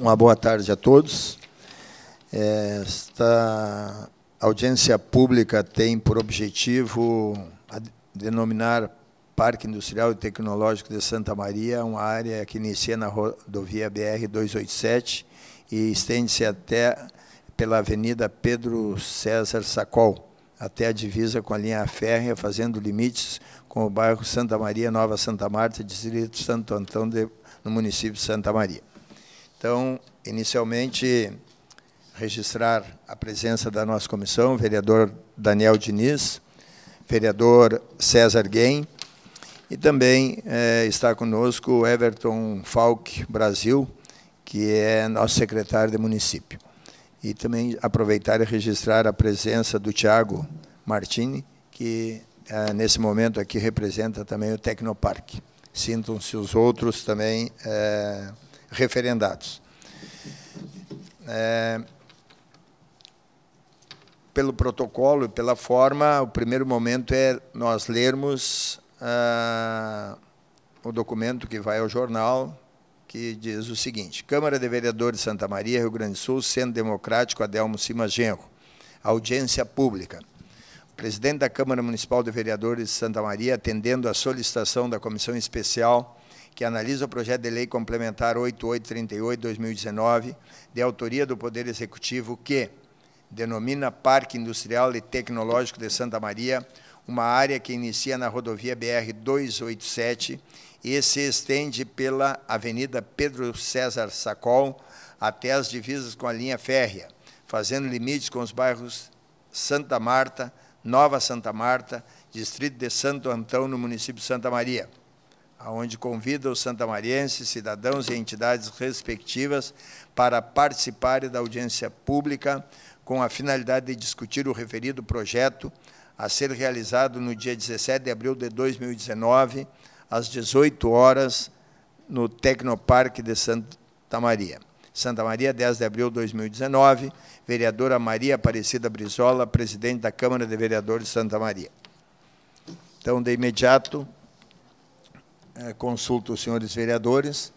uma boa tarde a todos. É, esta audiência pública tem por objetivo denominar Parque Industrial e Tecnológico de Santa Maria, uma área que inicia na rodovia BR-287 e estende-se até pela Avenida Pedro César Sacol, até a divisa com a linha férrea, fazendo limites com o bairro Santa Maria, Nova Santa Marta, distrito Santo Antão, de, no município de Santa Maria. Então, inicialmente, registrar a presença da nossa comissão, vereador Daniel Diniz, vereador César Guem, e também é, está conosco o Everton Falk Brasil, que é nosso secretário de município. E também aproveitar e registrar a presença do Tiago Martini, que é, nesse momento aqui representa também o Tecnoparque. Sintam-se os outros também é, referendados. É, pelo protocolo e pela forma, o primeiro momento é nós lermos ah, o documento que vai ao jornal, que diz o seguinte: Câmara de Vereadores de Santa Maria, Rio Grande do Sul, Centro Democrático, Adelmo Simas Genro. Audiência pública. O presidente da Câmara Municipal de Vereadores de Santa Maria, atendendo à solicitação da Comissão Especial que analisa o projeto de lei complementar 8838-2019, de autoria do Poder Executivo, que denomina Parque Industrial e Tecnológico de Santa Maria, uma área que inicia na rodovia BR-287 e se estende pela Avenida Pedro César Sacol até as divisas com a linha férrea, fazendo limites com os bairros Santa Marta, Nova Santa Marta, Distrito de Santo Antão, no município de Santa Maria onde convida os santamarienses, cidadãos e entidades respectivas para participarem da audiência pública com a finalidade de discutir o referido projeto a ser realizado no dia 17 de abril de 2019, às 18 horas, no Tecnoparque de Santa Maria. Santa Maria, 10 de abril de 2019, vereadora Maria Aparecida Brizola, presidente da Câmara de Vereadores de Santa Maria. Então, de imediato, é, consulto os senhores vereadores.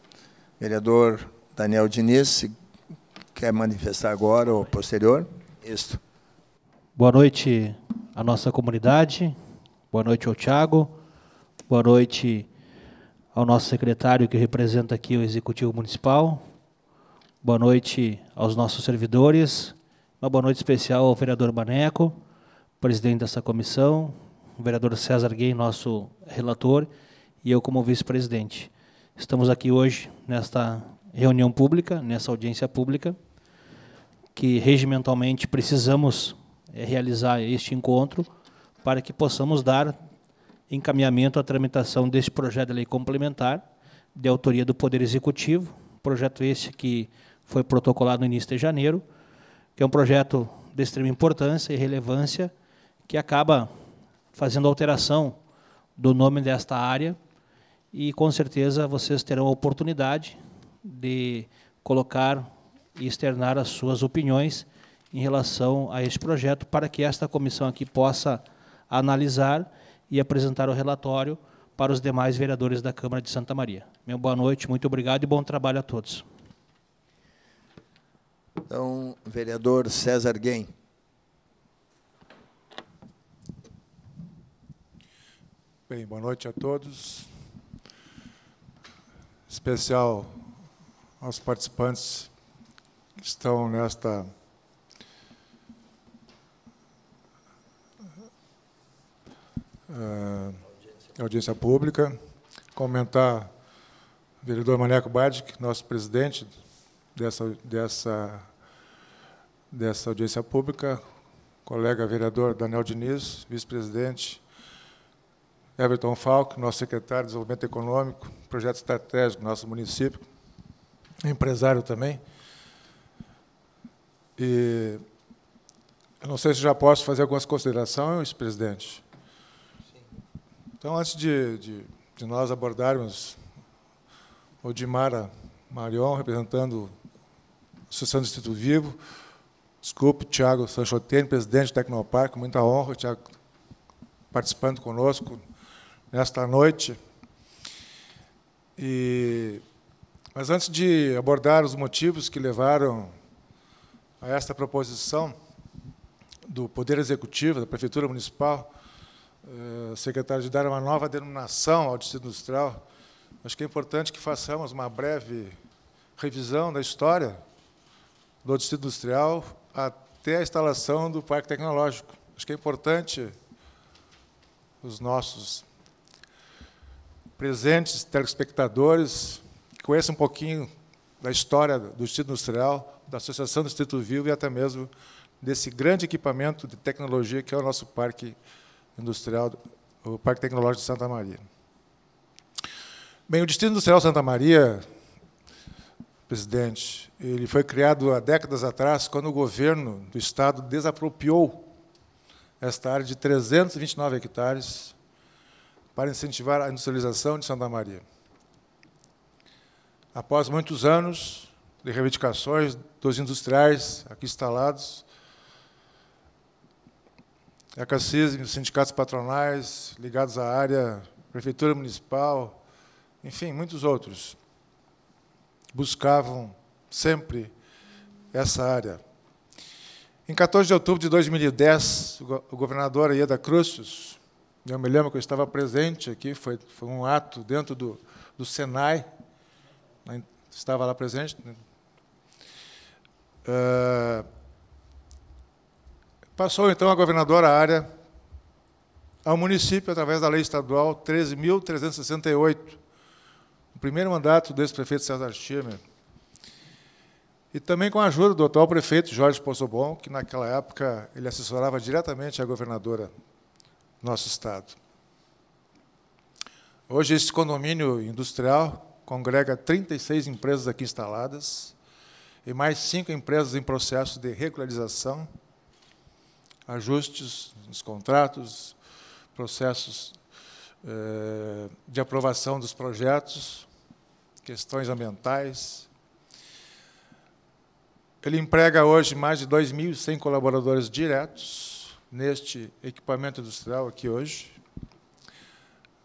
Vereador Daniel Diniz, se quer manifestar agora ou posterior. Isto. Boa noite à nossa comunidade. Boa noite ao Tiago. Boa noite ao nosso secretário que representa aqui o Executivo Municipal. Boa noite aos nossos servidores. Uma boa noite especial ao vereador Baneco, presidente dessa comissão, o vereador César Gay, nosso relator, e eu como vice-presidente. Estamos aqui hoje nesta reunião pública, nessa audiência pública, que regimentalmente precisamos eh, realizar este encontro para que possamos dar encaminhamento à tramitação deste projeto de lei complementar de autoria do Poder Executivo, projeto esse que foi protocolado no início de janeiro, que é um projeto de extrema importância e relevância que acaba fazendo alteração do nome desta área e com certeza vocês terão a oportunidade de colocar e externar as suas opiniões em relação a este projeto para que esta comissão aqui possa analisar e apresentar o relatório para os demais vereadores da Câmara de Santa Maria. Meu boa noite, muito obrigado e bom trabalho a todos. Então, vereador César Guem. Bem, boa noite a todos especial aos participantes que estão nesta uh, audiência pública, comentar o vereador Maneco Badic, nosso presidente dessa, dessa, dessa audiência pública, colega vereador Daniel Diniz, vice-presidente Everton Falco, nosso secretário de Desenvolvimento Econômico, projeto estratégico do nosso município, empresário também. E eu não sei se já posso fazer algumas considerações, presidente. Então, antes de, de, de nós abordarmos o Dimara Marion, representando a Associação do Instituto Vivo, desculpe, Tiago Sanchotene, presidente do Tecnoparque, muita honra, Tiago, participando conosco nesta noite. E, mas antes de abordar os motivos que levaram a esta proposição do Poder Executivo, da Prefeitura Municipal, eh, secretário, de dar uma nova denominação ao Distrito Industrial, acho que é importante que façamos uma breve revisão da história do Distrito Industrial até a instalação do Parque Tecnológico. Acho que é importante os nossos presentes, telespectadores, conheça um pouquinho da história do Distrito Industrial, da Associação do Instituto Vivo e até mesmo desse grande equipamento de tecnologia que é o nosso Parque Industrial, o Parque Tecnológico de Santa Maria. Bem, o Distrito Industrial Santa Maria, presidente, ele foi criado há décadas atrás, quando o governo do Estado desapropriou esta área de 329 hectares para incentivar a industrialização de Santa Maria. Após muitos anos de reivindicações dos industriais aqui instalados, a CACISM, sindicatos patronais ligados à área, prefeitura municipal, enfim, muitos outros, buscavam sempre essa área. Em 14 de outubro de 2010, o governador Ieda Crucius eu me lembro que eu estava presente aqui, foi, foi um ato dentro do, do Senai, né, estava lá presente. Uh, passou então a governadora área ao município através da lei estadual 13.368, o primeiro mandato do ex-prefeito César Schirmer. E também com a ajuda do atual prefeito Jorge Pozobon, que naquela época ele assessorava diretamente a governadora nosso estado. Hoje, esse condomínio industrial congrega 36 empresas aqui instaladas e mais cinco empresas em processo de regularização, ajustes nos contratos, processos eh, de aprovação dos projetos, questões ambientais. Ele emprega hoje mais de 2.100 colaboradores diretos, neste equipamento industrial aqui hoje,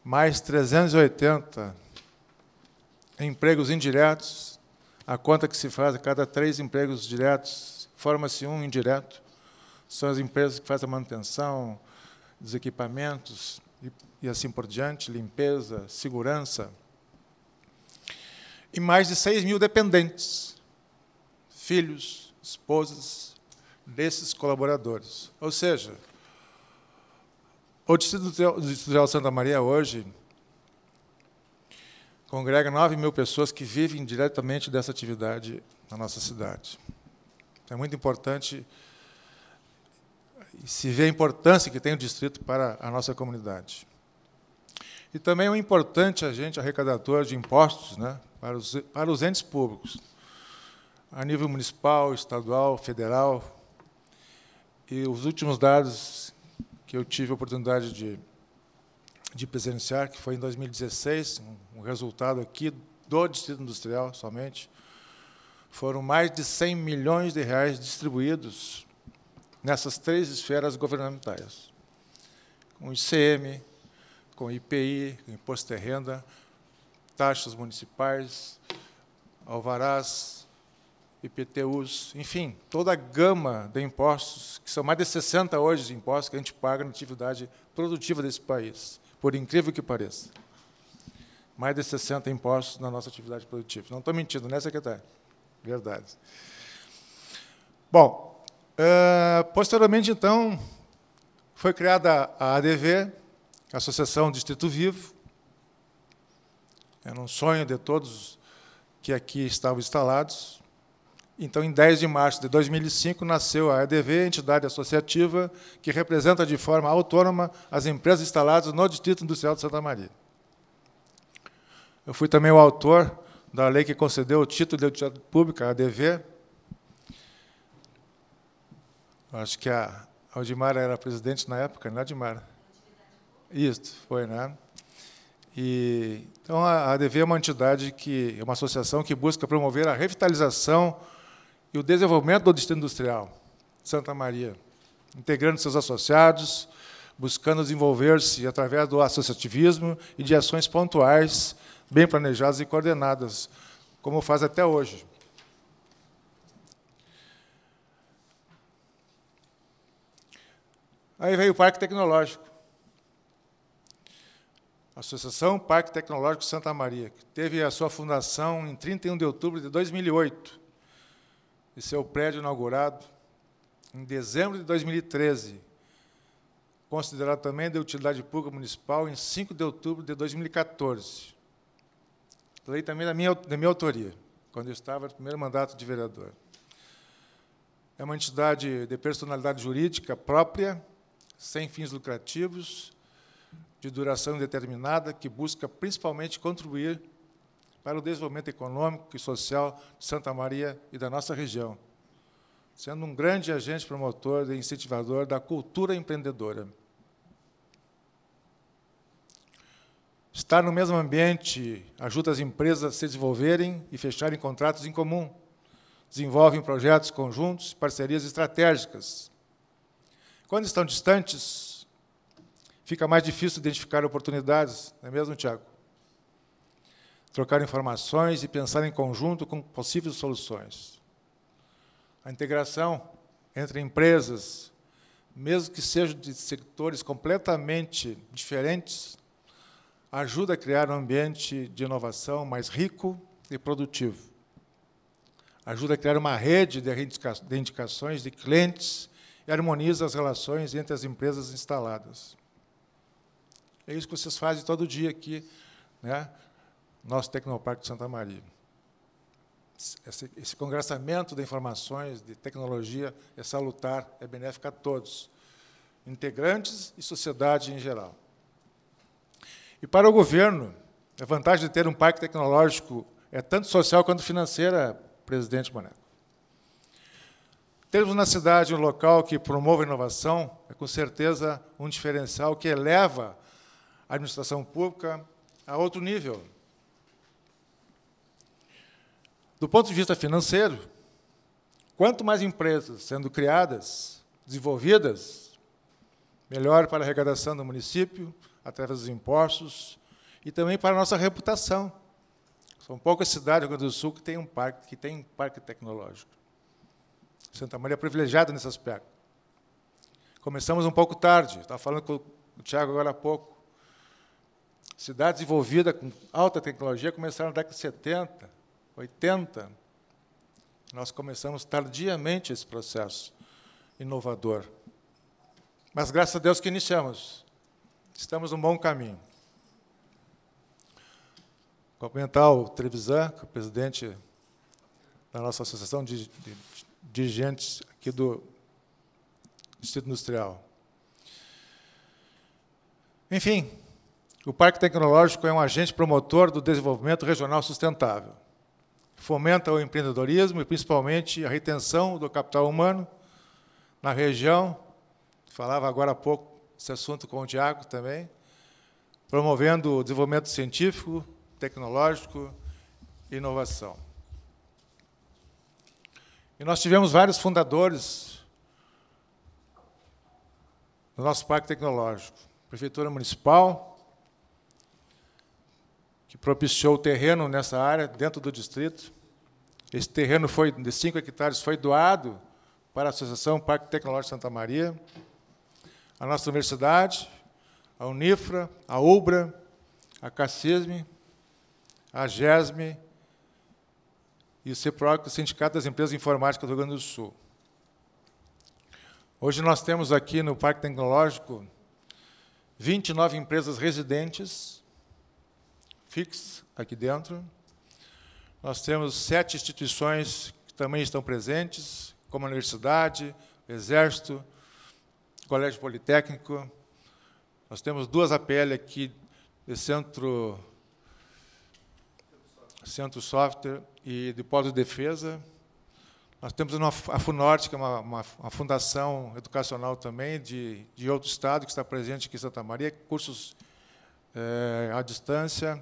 mais 380 empregos indiretos, a conta que se faz a cada três empregos diretos, forma-se um indireto, são as empresas que fazem a manutenção dos equipamentos e, e assim por diante, limpeza, segurança. E mais de 6 mil dependentes, filhos, esposas, desses colaboradores. Ou seja, o Distrito Industrial Santa Maria hoje congrega 9 mil pessoas que vivem diretamente dessa atividade na nossa cidade. É muito importante se ver a importância que tem o distrito para a nossa comunidade. E também é um importante agente arrecadador de impostos né, para, os, para os entes públicos, a nível municipal, estadual, federal, e os últimos dados que eu tive a oportunidade de, de presenciar, que foi em 2016, um, um resultado aqui do Distrito Industrial somente, foram mais de 100 milhões de reais distribuídos nessas três esferas governamentais, com ICM, com IPI, Imposto de Renda, taxas municipais, alvarás, IPTUs, enfim, toda a gama de impostos, que são mais de 60 hoje de impostos que a gente paga na atividade produtiva desse país, por incrível que pareça. Mais de 60 impostos na nossa atividade produtiva. Não estou mentindo, né, secretário? Verdade. Bom, uh, posteriormente, então, foi criada a ADV, Associação Distrito Vivo. Era um sonho de todos que aqui estavam instalados. Então, em 10 de março de 2005, nasceu a EDV, entidade associativa que representa de forma autônoma as empresas instaladas no Distrito Industrial de Santa Maria. Eu fui também o autor da lei que concedeu o título de utilidade pública, a ADV. Acho que a Aldimara era presidente na época, não é, Aldimara? Isso, foi, né? E, então, a ADV é uma entidade que, é uma associação que busca promover a revitalização e o desenvolvimento do Distrito Industrial de Santa Maria, integrando seus associados, buscando desenvolver-se através do associativismo e de ações pontuais, bem planejadas e coordenadas, como faz até hoje. Aí veio o Parque Tecnológico. Associação Parque Tecnológico Santa Maria, que teve a sua fundação em 31 de outubro de 2008 e seu prédio inaugurado em dezembro de 2013, considerado também de utilidade pública municipal em 5 de outubro de 2014. Lei também da minha, da minha autoria, quando eu estava no primeiro mandato de vereador. É uma entidade de personalidade jurídica própria, sem fins lucrativos, de duração indeterminada, que busca principalmente contribuir para o desenvolvimento econômico e social de Santa Maria e da nossa região, sendo um grande agente promotor e incentivador da cultura empreendedora. Estar no mesmo ambiente ajuda as empresas a se desenvolverem e fecharem contratos em comum. Desenvolvem projetos conjuntos, parcerias estratégicas. Quando estão distantes, fica mais difícil identificar oportunidades, não é mesmo, Tiago? trocar informações e pensar em conjunto com possíveis soluções. A integração entre empresas, mesmo que sejam de setores completamente diferentes, ajuda a criar um ambiente de inovação mais rico e produtivo. Ajuda a criar uma rede de indicações de clientes e harmoniza as relações entre as empresas instaladas. É isso que vocês fazem todo dia aqui, né? nosso Tecnoparque de Santa Maria. Esse, esse congressamento de informações, de tecnologia, é salutar, é benéfico a todos, integrantes e sociedade em geral. E para o governo, a vantagem de ter um parque tecnológico é tanto social quanto financeira, presidente Boneco. Termos na cidade um local que promova inovação é, com certeza, um diferencial que eleva a administração pública a outro nível. Do ponto de vista financeiro, quanto mais empresas sendo criadas, desenvolvidas, melhor para a arrecadação do município, através dos impostos e também para a nossa reputação. São poucas cidades do Rio Grande do Sul que têm um parque, que um parque tecnológico. Santa Maria é privilegiada nesse aspecto. Começamos um pouco tarde, estava falando com o Tiago agora há pouco. Cidades envolvidas com alta tecnologia começaram na década de 70, 80, nós começamos tardiamente esse processo inovador. Mas graças a Deus que iniciamos. Estamos no bom caminho. Complementar o Trevisan, que é o presidente da nossa associação de, de, de dirigentes aqui do Distrito Industrial. Enfim, o Parque Tecnológico é um agente promotor do desenvolvimento regional sustentável fomenta o empreendedorismo e principalmente a retenção do capital humano na região. Falava agora há pouco esse assunto com o Tiago também, promovendo o desenvolvimento científico, tecnológico e inovação. E nós tivemos vários fundadores no nosso parque tecnológico. Prefeitura Municipal, que propiciou o terreno nessa área, dentro do distrito. Esse terreno foi de 5 hectares foi doado para a Associação Parque Tecnológico Santa Maria, a nossa universidade, a Unifra, a UBRA, a CACISME, a GESME e o CEPROC, o Sindicato das Empresas Informáticas do Rio Grande do Sul. Hoje nós temos aqui no Parque Tecnológico 29 empresas residentes aqui dentro. Nós temos sete instituições que também estão presentes, como a Universidade, o Exército, o Colégio Politécnico. Nós temos duas APL aqui de Centro, centro Software e de de Defesa. Nós temos uma, a FUNORTE, que é uma, uma, uma, fundação educacional também, de, de outro estado, que está presente aqui em Santa Maria, cursos é, à distância.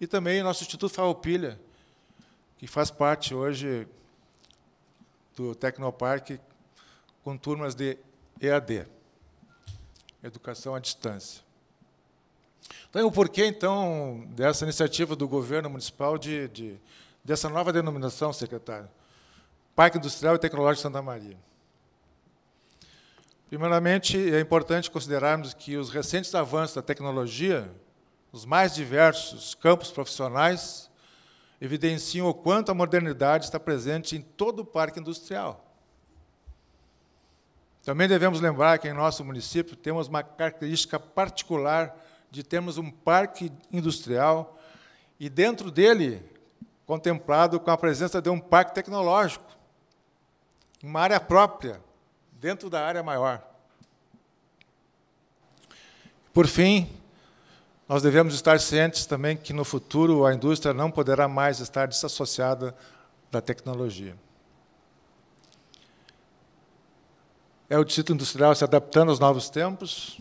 E também nosso Instituto Farroupilha, que faz parte hoje do Tecnoparque com turmas de EAD, Educação à Distância. Então, o porquê, então, dessa iniciativa do governo municipal de, de dessa nova denominação, secretário? Parque Industrial e Tecnológico Santa Maria. Primeiramente, é importante considerarmos que os recentes avanços da tecnologia nos mais diversos campos profissionais, evidenciam o quanto a modernidade está presente em todo o parque industrial. Também devemos lembrar que em nosso município temos uma característica particular de termos um parque industrial e dentro dele contemplado com a presença de um parque tecnológico, uma área própria dentro da área maior. Por fim, nós devemos estar cientes também que no futuro a indústria não poderá mais estar desassociada da tecnologia. É o Distrito Industrial se adaptando aos novos tempos,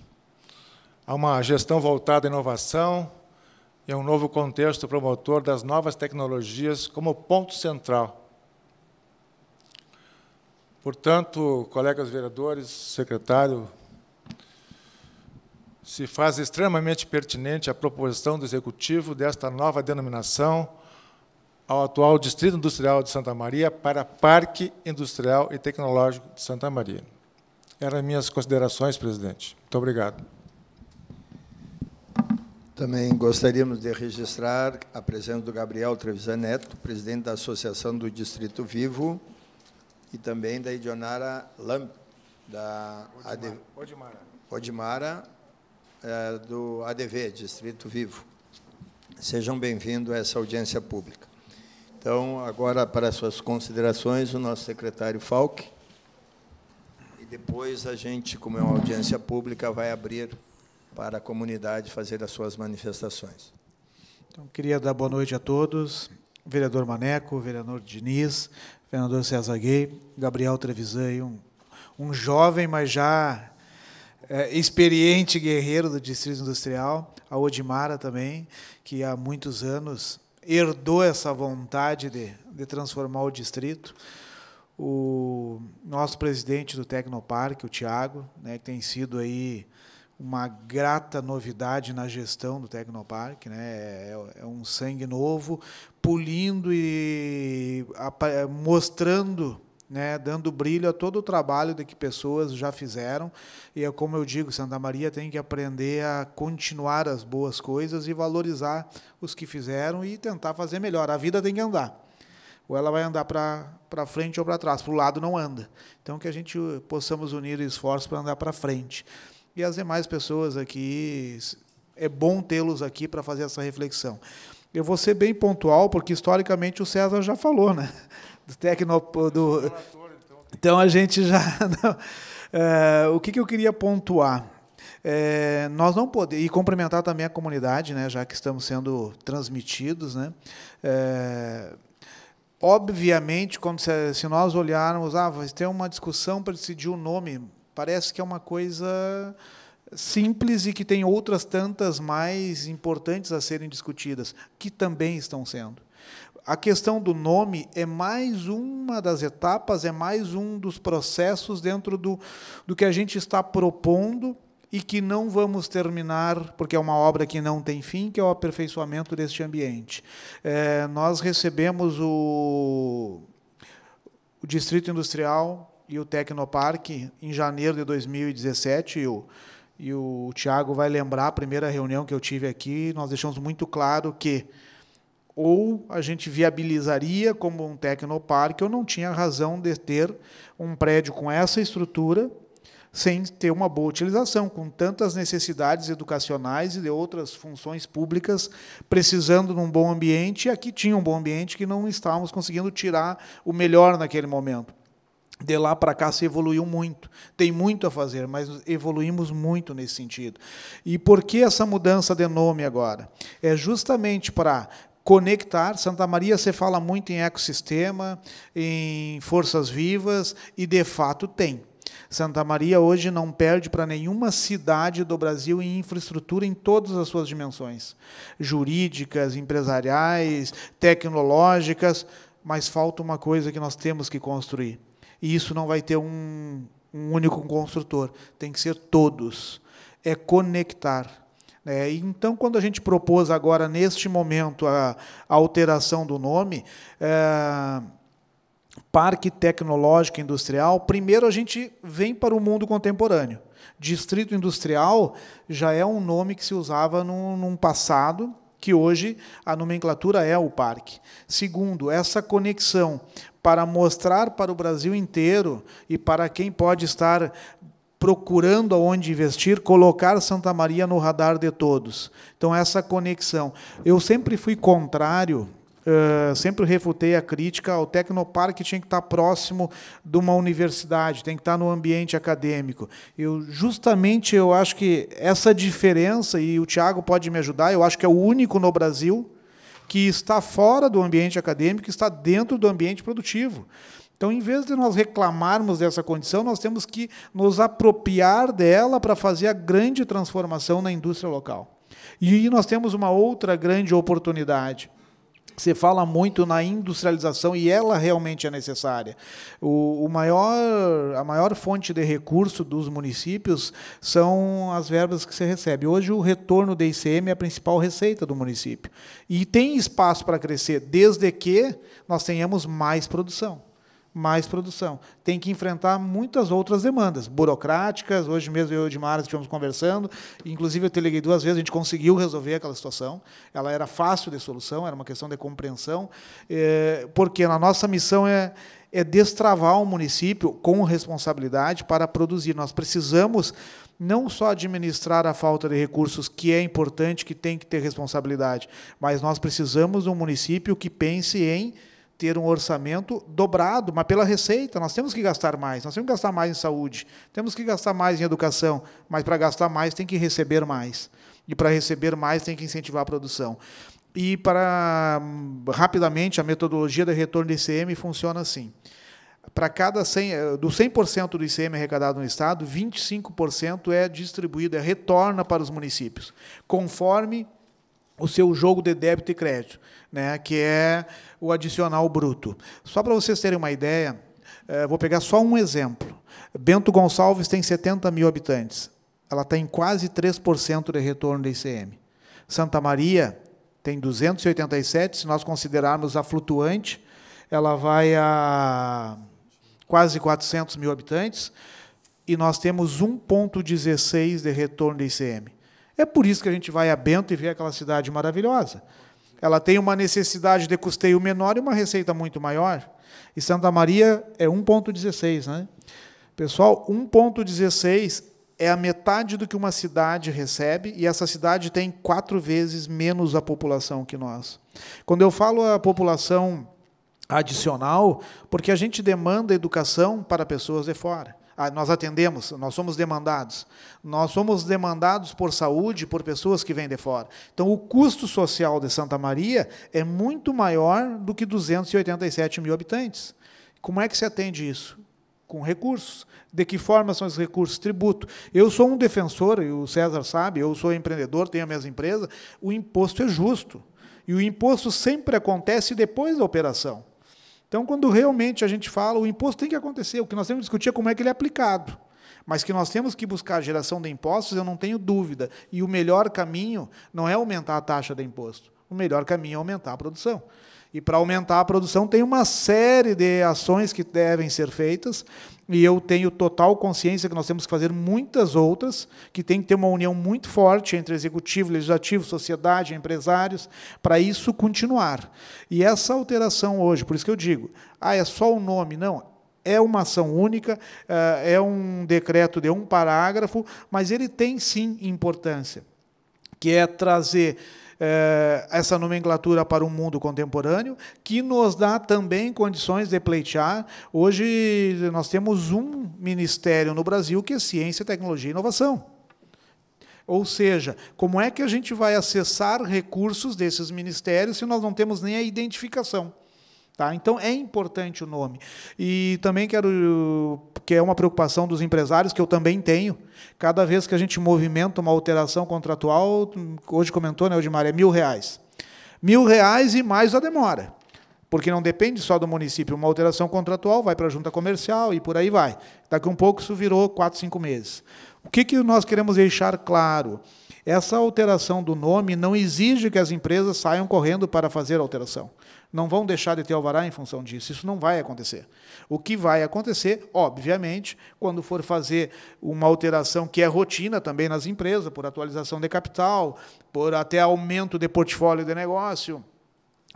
a uma gestão voltada à inovação e a um novo contexto promotor das novas tecnologias como ponto central. Portanto, colegas vereadores, secretário, se faz extremamente pertinente a proposição do Executivo desta nova denominação ao atual Distrito Industrial de Santa Maria para Parque Industrial e Tecnológico de Santa Maria. Eram minhas considerações, presidente. Muito obrigado. Também gostaríamos de registrar a presença do Gabriel Trevisan Neto, presidente da Associação do Distrito Vivo, e também da Idionara Lam, da Odimara, Odimara. Odimara eh, do ADV, Distrito Vivo. Sejam bem-vindos a essa audiência pública. Então, agora, para suas considerações, o nosso secretário Falck. E depois a gente, como é uma audiência pública, vai abrir para a comunidade fazer as suas manifestações. Então, queria dar boa noite a todos. Vereador Maneco, vereador Diniz, vereador César Gay, Gabriel Trevisan, um, um jovem, mas já é, experiente guerreiro do Distrito Industrial, a Odimara também, que há muitos anos herdou essa vontade de, de transformar o distrito. O nosso presidente do Tecnoparque, o Tiago, né, que tem sido aí uma grata novidade na gestão do Tecnoparque, né? É, é um sangue novo, pulindo e mostrando né, dando brilho a todo o trabalho de que pessoas já fizeram. E é como eu digo, Santa Maria tem que aprender a continuar as boas coisas e valorizar os que fizeram e tentar fazer melhor. A vida tem que andar. Ou ela vai andar para frente ou para trás, para o lado não anda. Então que a gente uh, possamos unir esforços para andar para frente. E as demais pessoas aqui, é bom tê-los aqui para fazer essa reflexão. Eu vou ser bem pontual, porque historicamente o César já falou, né? do tecnopo, do... Então a gente já. É, o que, que eu queria pontuar? É, nós não podemos e cumprimentar também a comunidade, né, já que estamos sendo transmitidos, né. É, obviamente, como se, se, nós olharmos, ah, vai ter uma discussão para decidir o um nome. Parece que é uma coisa simples e que tem outras tantas mais importantes a serem discutidas, que também estão sendo a questão do nome é mais uma das etapas, é mais um dos processos dentro do, do que a gente está propondo e que não vamos terminar, porque é uma obra que não tem fim, que é o aperfeiçoamento deste ambiente. É, nós recebemos o, o Distrito Industrial e o Tecnoparque em janeiro de 2017, e o, e o Tiago vai lembrar a primeira reunião que eu tive aqui, nós deixamos muito claro que ou a gente viabilizaria como um tecnoparque, eu não tinha razão de ter um prédio com essa estrutura sem ter uma boa utilização, com tantas necessidades educacionais e de outras funções públicas, precisando de um bom ambiente, e aqui tinha um bom ambiente que não estávamos conseguindo tirar o melhor naquele momento. De lá para cá se evoluiu muito. Tem muito a fazer, mas evoluímos muito nesse sentido. E por que essa mudança de nome agora? É justamente para conectar. Santa Maria se fala muito em ecossistema, em forças vivas, e de fato tem. Santa Maria hoje não perde para nenhuma cidade do Brasil em infraestrutura em todas as suas dimensões jurídicas, empresariais, tecnológicas mas falta uma coisa que nós temos que construir. E isso não vai ter um, um único construtor, tem que ser todos. É conectar né? então, quando a gente propôs agora, neste momento, a, a alteração do nome, é, Parque Tecnológico Industrial, primeiro a gente vem para o mundo contemporâneo. Distrito Industrial já é um nome que se usava num, num passado, que hoje a nomenclatura é o parque. Segundo, essa conexão para mostrar para o Brasil inteiro e para quem pode estar procurando aonde investir, colocar Santa Maria no radar de todos. Então, essa conexão. Eu sempre fui contrário Uh, sempre refutei a crítica ao Tecnoparque tinha que estar próximo de uma universidade, tem que estar no ambiente acadêmico. Eu justamente eu acho que essa diferença e o Tiago pode me ajudar, eu acho que é o único no Brasil que está fora do ambiente acadêmico, que está dentro do ambiente produtivo. Então, em vez de nós reclamarmos dessa condição, nós temos que nos apropriar dela para fazer a grande transformação na indústria local. E nós temos uma outra grande oportunidade. Você fala muito na industrialização e ela realmente é necessária. O, o, maior, a maior fonte de recurso dos municípios são as verbas que você recebe. Hoje, o retorno do ICM é a principal receita do município. E tem espaço para crescer, desde que nós tenhamos mais produção mais produção. Tem que enfrentar muitas outras demandas burocráticas. Hoje mesmo eu e o Edmar estivemos conversando, inclusive eu te liguei duas vezes, a gente conseguiu resolver aquela situação. Ela era fácil de solução, era uma questão de compreensão, é, porque a nossa missão é, é destravar o um município com responsabilidade para produzir. Nós precisamos não só administrar a falta de recursos, que é importante, que tem que ter responsabilidade, mas nós precisamos de um município que pense em ter um orçamento dobrado, mas pela receita, nós temos que gastar mais, nós temos que gastar mais em saúde, temos que gastar mais em educação, mas para gastar mais tem que receber mais. E para receber mais tem que incentivar a produção. E para rapidamente a metodologia de retorno do ICM funciona assim. Para cada 100, eh, do 100% do ICM arrecadado no estado, 25% é distribuído, é retorna para os municípios, conforme o seu jogo de débito e crédito né, que é o adicional bruto. Só para vocês terem uma ideia, eh, vou pegar só um exemplo. Bento Gonçalves tem 70 mil habitantes. Ela tem tá quase 3% de retorno da ICM. Santa Maria tem 287, se nós considerarmos a flutuante, ela vai a quase 400 mil habitantes, e nós temos 1,16 de retorno da ICM. É por isso que a gente vai a Bento e vê aquela cidade maravilhosa. Ela tem uma necessidade de custeio menor e uma receita muito maior. E Santa Maria é 1,16, né? Pessoal, 1,16 é a metade do que uma cidade recebe e essa cidade tem quatro vezes menos a população que nós. Quando eu falo a população adicional, porque a gente demanda educação para pessoas de fora. Ah, nós atendemos, nós somos demandados. Nós somos demandados por saúde, por pessoas que vêm de fora. Então, o custo social de Santa Maria é muito maior do que 287 mil habitantes. Como é que se atende isso? Com recursos. De que forma são os recursos? Tributo. Eu sou um defensor, e o César sabe, eu sou empreendedor, tenho a minha empresa, o imposto é justo. E o imposto sempre acontece depois da operação. Então, quando realmente a gente fala, o imposto tem que acontecer. O que nós temos que discutir é como é que ele é aplicado. Mas que nós temos que buscar a geração de impostos, eu não tenho dúvida. E o melhor caminho não é aumentar a taxa de imposto. O melhor caminho é aumentar a produção. E para aumentar a produção, tem uma série de ações que devem ser feitas, e eu tenho total consciência que nós temos que fazer muitas outras, que tem que ter uma união muito forte entre executivo, legislativo, sociedade, empresários, para isso continuar. E essa alteração hoje, por isso que eu digo, ah, é só o nome, não, é uma ação única, eh, é um decreto de um parágrafo, mas ele tem sim importância, que é trazer eh, essa nomenclatura para um mundo contemporâneo, que nos dá também condições de pleitear. Hoje nós temos um ministério no Brasil que é Ciência, Tecnologia e Inovação. Ou seja, como é que a gente vai acessar recursos desses ministérios se nós não temos nem a identificação? Tá? Então é importante o nome. E também quero, que é uma preocupação dos empresários, que eu também tenho. Cada vez que a gente movimenta uma alteração contratual, hoje comentou, né, Odimar, é mil reais. Mil reais e mais a demora. Porque não depende só do município. Uma alteração contratual vai para a junta comercial e por aí vai. Daqui a um pouco isso virou quatro, cinco meses. O que, que nós queremos deixar claro? Essa alteração do nome não exige que as empresas saiam correndo para fazer a alteração não vão deixar de ter alvará em função disso. Isso não vai acontecer. O que vai acontecer, obviamente, quando for fazer uma alteração que é rotina também nas empresas, por atualização de capital, por até aumento de portfólio de negócio,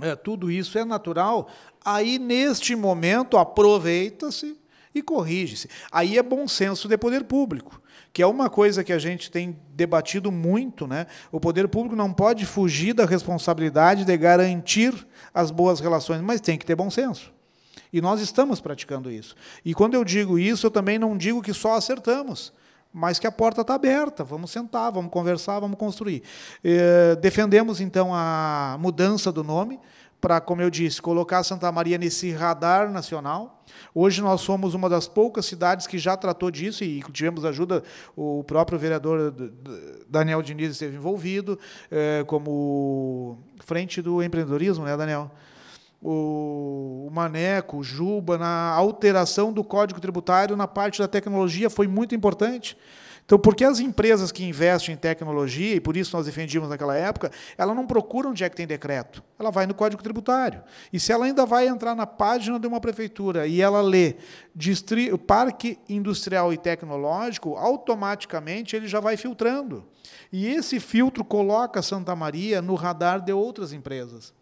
é, tudo isso é natural. Aí, neste momento, aproveita-se e corrige-se. Aí é bom senso de poder público que é uma coisa que a gente tem debatido muito, né? O poder público não pode fugir da responsabilidade de garantir as boas relações, mas tem que ter bom senso. E nós estamos praticando isso. E quando eu digo isso, eu também não digo que só acertamos mas que a porta está aberta. Vamos sentar, vamos conversar, vamos construir. Eh, defendemos então a mudança do nome para, como eu disse, colocar Santa Maria nesse radar nacional. Hoje nós somos uma das poucas cidades que já tratou disso e tivemos ajuda, o próprio vereador Daniel Diniz esteve envolvido, é, como frente do empreendedorismo, né, Daniel? O, o Maneco, o Juba, na alteração do Código Tributário na parte da tecnologia foi muito importante. Então, por que as empresas que investem em tecnologia, e por isso nós defendíamos naquela época, ela não procura onde é que tem decreto? Ela vai no Código Tributário. E se ela ainda vai entrar na página de uma prefeitura e ela lê Parque Industrial e Tecnológico, automaticamente ele já vai filtrando. E esse filtro coloca Santa Maria no radar de outras empresas.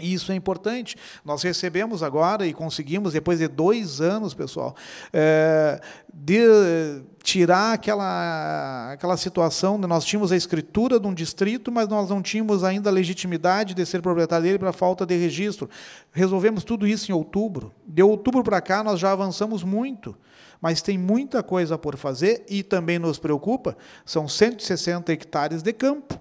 E isso é importante. Nós recebemos agora e conseguimos, depois de dois anos, pessoal, é, de tirar aquela, aquela situação. Nós tínhamos a escritura de um distrito, mas nós não tínhamos ainda a legitimidade de ser proprietário dele para falta de registro. Resolvemos tudo isso em outubro. De outubro para cá, nós já avançamos muito mas tem muita coisa por fazer e também nos preocupa, são 160 hectares de campo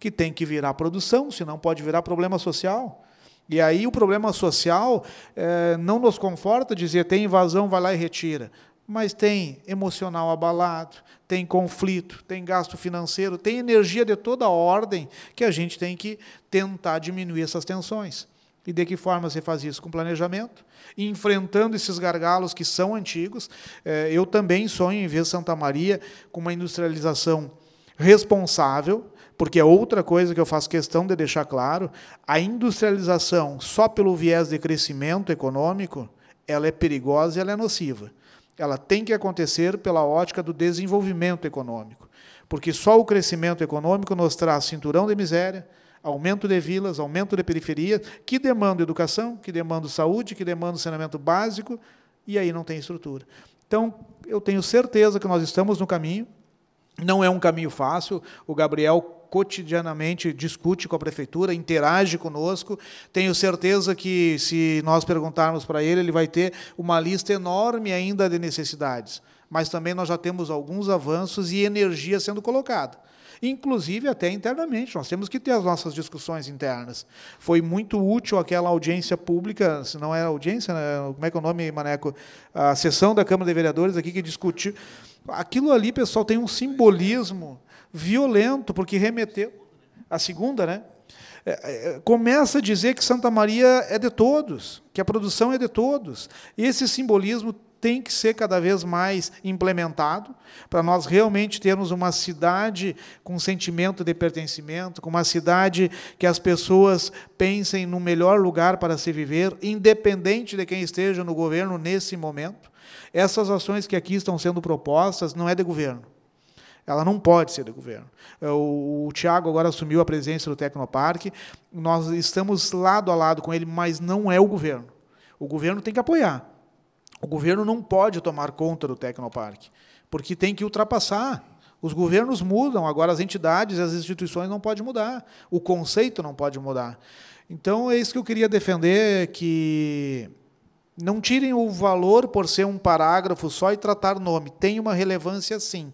que tem que virar produção, senão pode virar problema social. E aí o problema social é, não nos conforta dizer tem invasão, vai lá e retira. Mas tem emocional abalado, tem conflito, tem gasto financeiro, tem energia de toda ordem que a gente tem que tentar diminuir essas tensões. E de que forma você faz isso? Com planejamento, enfrentando esses gargalos que são antigos. É, eu também sonho em ver Santa Maria com uma industrialização responsável, porque é outra coisa que eu faço questão de deixar claro, a industrialização só pelo viés de crescimento econômico, ela é perigosa e ela é nociva. Ela tem que acontecer pela ótica do desenvolvimento econômico, porque só o crescimento econômico nos traz cinturão de miséria, aumento de vilas, aumento de periferia, que demanda educação, que demanda saúde, que demanda saneamento básico, e aí não tem estrutura. Então, eu tenho certeza que nós estamos no caminho, não é um caminho fácil. O Gabriel cotidianamente discute com a prefeitura, interage conosco. Tenho certeza que, se nós perguntarmos para ele, ele vai ter uma lista enorme ainda de necessidades. Mas também nós já temos alguns avanços e energia sendo colocada inclusive até internamente. Nós temos que ter as nossas discussões internas. Foi muito útil aquela audiência pública, se não é audiência, né? como é que é o nome, Maneco? A sessão da Câmara de Vereadores aqui que discutiu. Aquilo ali, pessoal, tem um simbolismo violento, porque remeteu. A segunda, né? É, é, começa a dizer que Santa Maria é de todos, que a produção é de todos. Esse simbolismo tem que ser cada vez mais implementado para nós realmente termos uma cidade com sentimento de pertencimento, com uma cidade que as pessoas pensem no melhor lugar para se viver, independente de quem esteja no governo nesse momento. Essas ações que aqui estão sendo propostas não é de governo, ela não pode ser do governo. É, o, o Tiago agora assumiu a presença do Tecnoparque. Nós estamos lado a lado com ele, mas não é o governo. O governo tem que apoiar. O governo não pode tomar conta do Tecnoparque, porque tem que ultrapassar. Os governos mudam, agora as entidades e as instituições não podem mudar. O conceito não pode mudar. Então, é isso que eu queria defender, que não tirem o valor por ser um parágrafo só e tratar nome. Tem uma relevância, sim.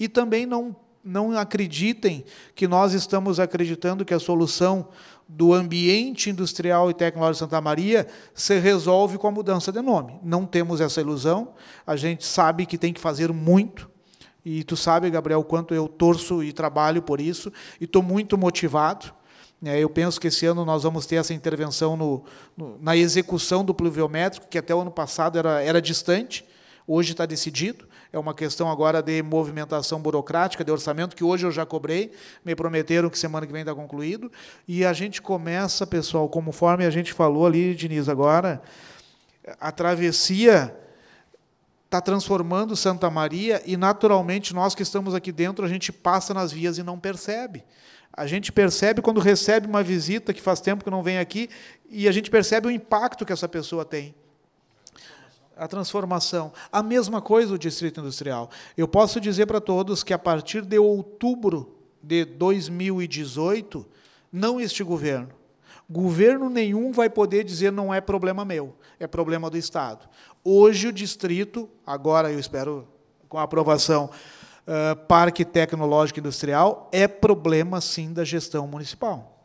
E também não, não acreditem que nós estamos acreditando que a solução do ambiente industrial e tecnológico de Santa Maria se resolve com a mudança de nome. Não temos essa ilusão. A gente sabe que tem que fazer muito. E tu sabe, Gabriel, quanto eu torço e trabalho por isso. E estou muito motivado. Né? Eu penso que esse ano nós vamos ter essa intervenção no, no, na execução do pluviométrico, que até o ano passado era, era distante, hoje está decidido é uma questão agora de movimentação burocrática, de orçamento, que hoje eu já cobrei, me prometeram que semana que vem está concluído. E a gente começa, pessoal, conforme a gente falou ali, Diniz, agora, a travessia está transformando Santa Maria e, naturalmente, nós que estamos aqui dentro, a gente passa nas vias e não percebe. A gente percebe quando recebe uma visita que faz tempo que não vem aqui e a gente percebe o impacto que essa pessoa tem a transformação. A mesma coisa o Distrito Industrial. Eu posso dizer para todos que a partir de outubro de 2018, não este governo. Governo nenhum vai poder dizer não é problema meu, é problema do Estado. Hoje o distrito, agora eu espero com a aprovação, uh, Parque Tecnológico Industrial, é problema sim da gestão municipal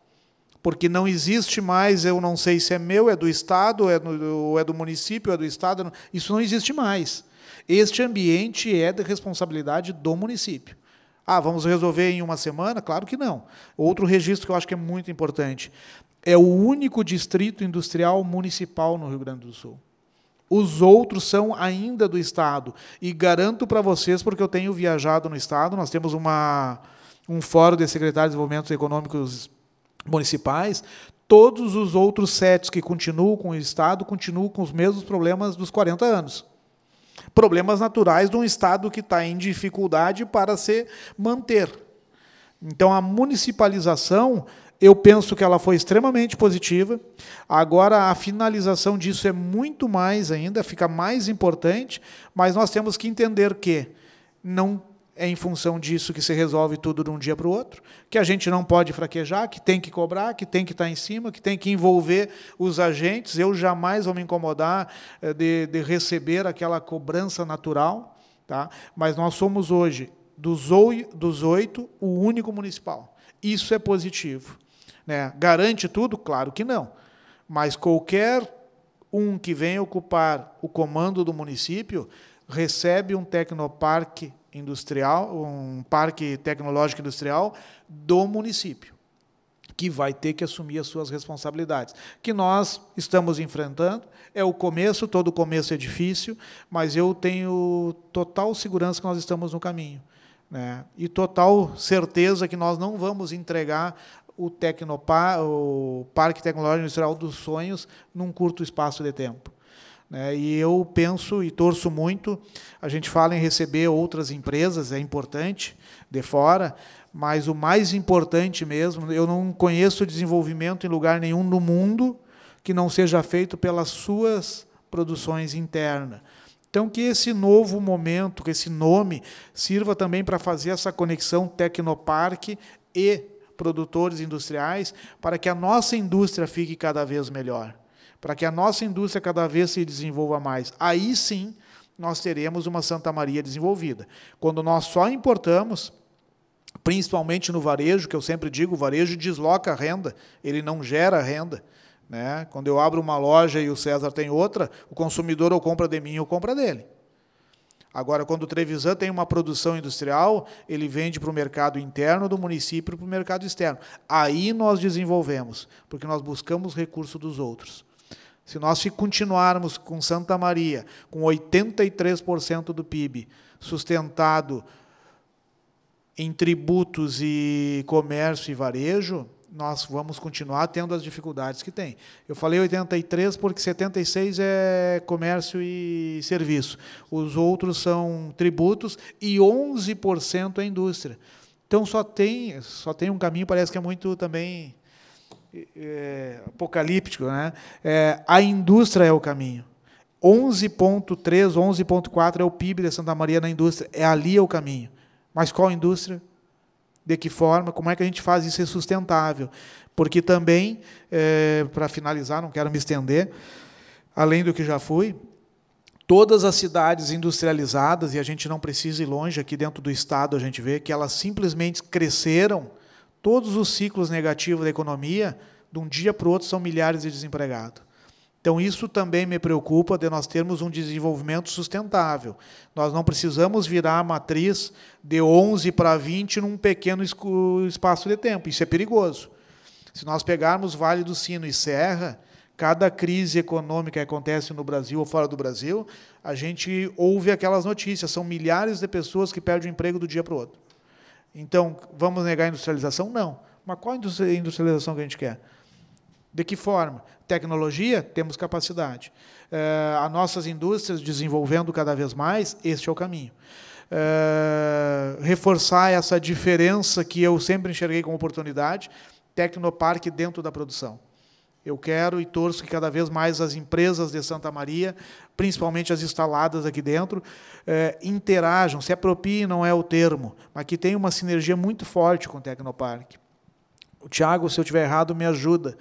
porque não existe mais, eu não sei se é meu, é do Estado, é do, ou é do município, é do Estado, isso não existe mais. Este ambiente é de responsabilidade do município. Ah, vamos resolver em uma semana? Claro que não. Outro registro que eu acho que é muito importante. É o único distrito industrial municipal no Rio Grande do Sul. Os outros são ainda do Estado. E garanto para vocês, porque eu tenho viajado no Estado, nós temos uma, um fórum de secretários de desenvolvimento econômicos municipais, todos os outros sete que continuam com o Estado continuam com os mesmos problemas dos 40 anos. Problemas naturais de um Estado que está em dificuldade para se manter. Então, a municipalização, eu penso que ela foi extremamente positiva. Agora, a finalização disso é muito mais ainda, fica mais importante, mas nós temos que entender que não é em função disso que se resolve tudo de um dia para o outro, que a gente não pode fraquejar, que tem que cobrar, que tem que estar tá em cima, que tem que envolver os agentes. Eu jamais vou me incomodar eh, de, de receber aquela cobrança natural, tá? mas nós somos hoje, dos, oito, o único municipal. Isso é positivo. Né? Garante tudo? Claro que não. Mas qualquer um que venha ocupar o comando do município recebe um tecnoparque industrial, um parque tecnológico industrial do município, que vai ter que assumir as suas responsabilidades. Que nós estamos enfrentando, é o começo, todo começo é difícil, mas eu tenho total segurança que nós estamos no caminho. Né? E total certeza que nós não vamos entregar o, Tecnopar, o Parque Tecnológico Industrial dos Sonhos num curto espaço de tempo. Né? E eu penso e torço muito. A gente fala em receber outras empresas, é importante, de fora, mas o mais importante mesmo, eu não conheço desenvolvimento em lugar nenhum no mundo que não seja feito pelas suas produções internas. Então, que esse novo momento, que esse nome, sirva também para fazer essa conexão Tecnoparque e produtores industriais, para que a nossa indústria fique cada vez melhor para que a nossa indústria cada vez se desenvolva mais. Aí sim nós teremos uma Santa Maria desenvolvida. Quando nós só importamos, principalmente no varejo, que eu sempre digo, o varejo desloca a renda, ele não gera renda. Né? Quando eu abro uma loja e o César tem outra, o consumidor ou compra de mim ou compra dele. Agora, quando o Trevisan tem uma produção industrial, ele vende para o mercado interno do município e para o mercado externo. Aí nós desenvolvemos, porque nós buscamos recurso dos outros. Se nós continuarmos com Santa Maria, com 83% do PIB sustentado em tributos e comércio e varejo, nós vamos continuar tendo as dificuldades que tem. Eu falei 83 porque 76 é comércio e serviço. Os outros são tributos e 11% é indústria. Então só tem, só tem um caminho, parece que é muito também é, apocalíptico, né? É, a indústria é o caminho. 11.3, 11.4 é o PIB de Santa Maria na indústria. É ali é o caminho. Mas qual indústria? De que forma? Como é que a gente faz isso ser sustentável? Porque também, é, para finalizar, não quero me estender, além do que já fui, todas as cidades industrializadas, e a gente não precisa ir longe, aqui dentro do Estado a gente vê que elas simplesmente cresceram Todos os ciclos negativos da economia, de um dia para o outro, são milhares de desempregados. Então, isso também me preocupa de nós termos um desenvolvimento sustentável. Nós não precisamos virar a matriz de 11 para 20 num pequeno espaço de tempo. Isso é perigoso. Se nós pegarmos Vale do Sino e Serra, cada crise econômica que acontece no Brasil ou fora do Brasil, a gente ouve aquelas notícias. São milhares de pessoas que perdem o emprego do dia para o outro. Então, vamos negar a industrialização? Não. Mas qual industrialização que a gente quer? De que forma? Tecnologia? Temos capacidade. É, as nossas indústrias desenvolvendo cada vez mais, este é o caminho. É, reforçar essa diferença que eu sempre enxerguei como oportunidade, Tecnoparque dentro da produção. Eu quero e torço que cada vez mais as empresas de Santa Maria, principalmente as instaladas aqui dentro, eh, interajam, se apropriem, não é o termo, mas que tem uma sinergia muito forte com o Tecnoparque. O Tiago, se eu estiver errado, me ajuda.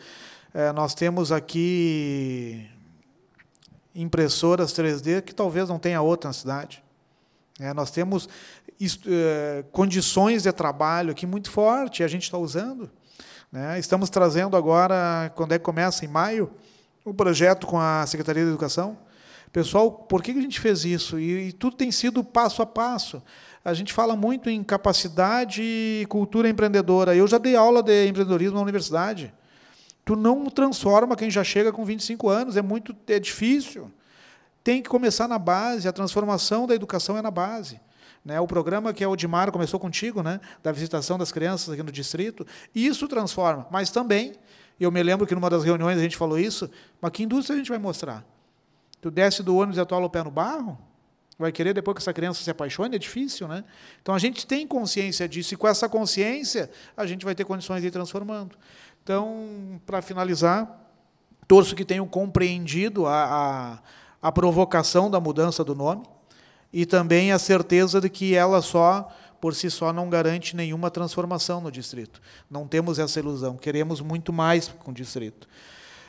Eh, nós temos aqui impressoras 3D que talvez não tenha outra na cidade. Né? nós temos eh, condições de trabalho aqui muito forte, a gente está usando. Né? Estamos trazendo agora, quando é que começa? Em maio, um projeto com a Secretaria da Educação. Pessoal, por que a gente fez isso? E, e tudo tem sido passo a passo. A gente fala muito em capacidade e cultura empreendedora. Eu já dei aula de empreendedorismo na universidade. Tu não transforma quem já chega com 25 anos, é muito é difícil. Tem que começar na base, a transformação da educação é na base. Né? O programa que é o de Mar começou contigo, né? da visitação das crianças aqui no distrito, isso transforma. Mas também, eu me lembro que numa das reuniões a gente falou isso, mas que indústria a gente vai mostrar? Tu desce do ônibus e atola o pé no barro? Vai querer depois que essa criança se apaixone? É difícil, né? Então a gente tem consciência disso e com essa consciência a gente vai ter condições de ir transformando. Então, para finalizar, torço que tenham compreendido a, a, a provocação da mudança do nome e também a certeza de que ela só por si só não garante nenhuma transformação no distrito. Não temos essa ilusão, queremos muito mais com o distrito.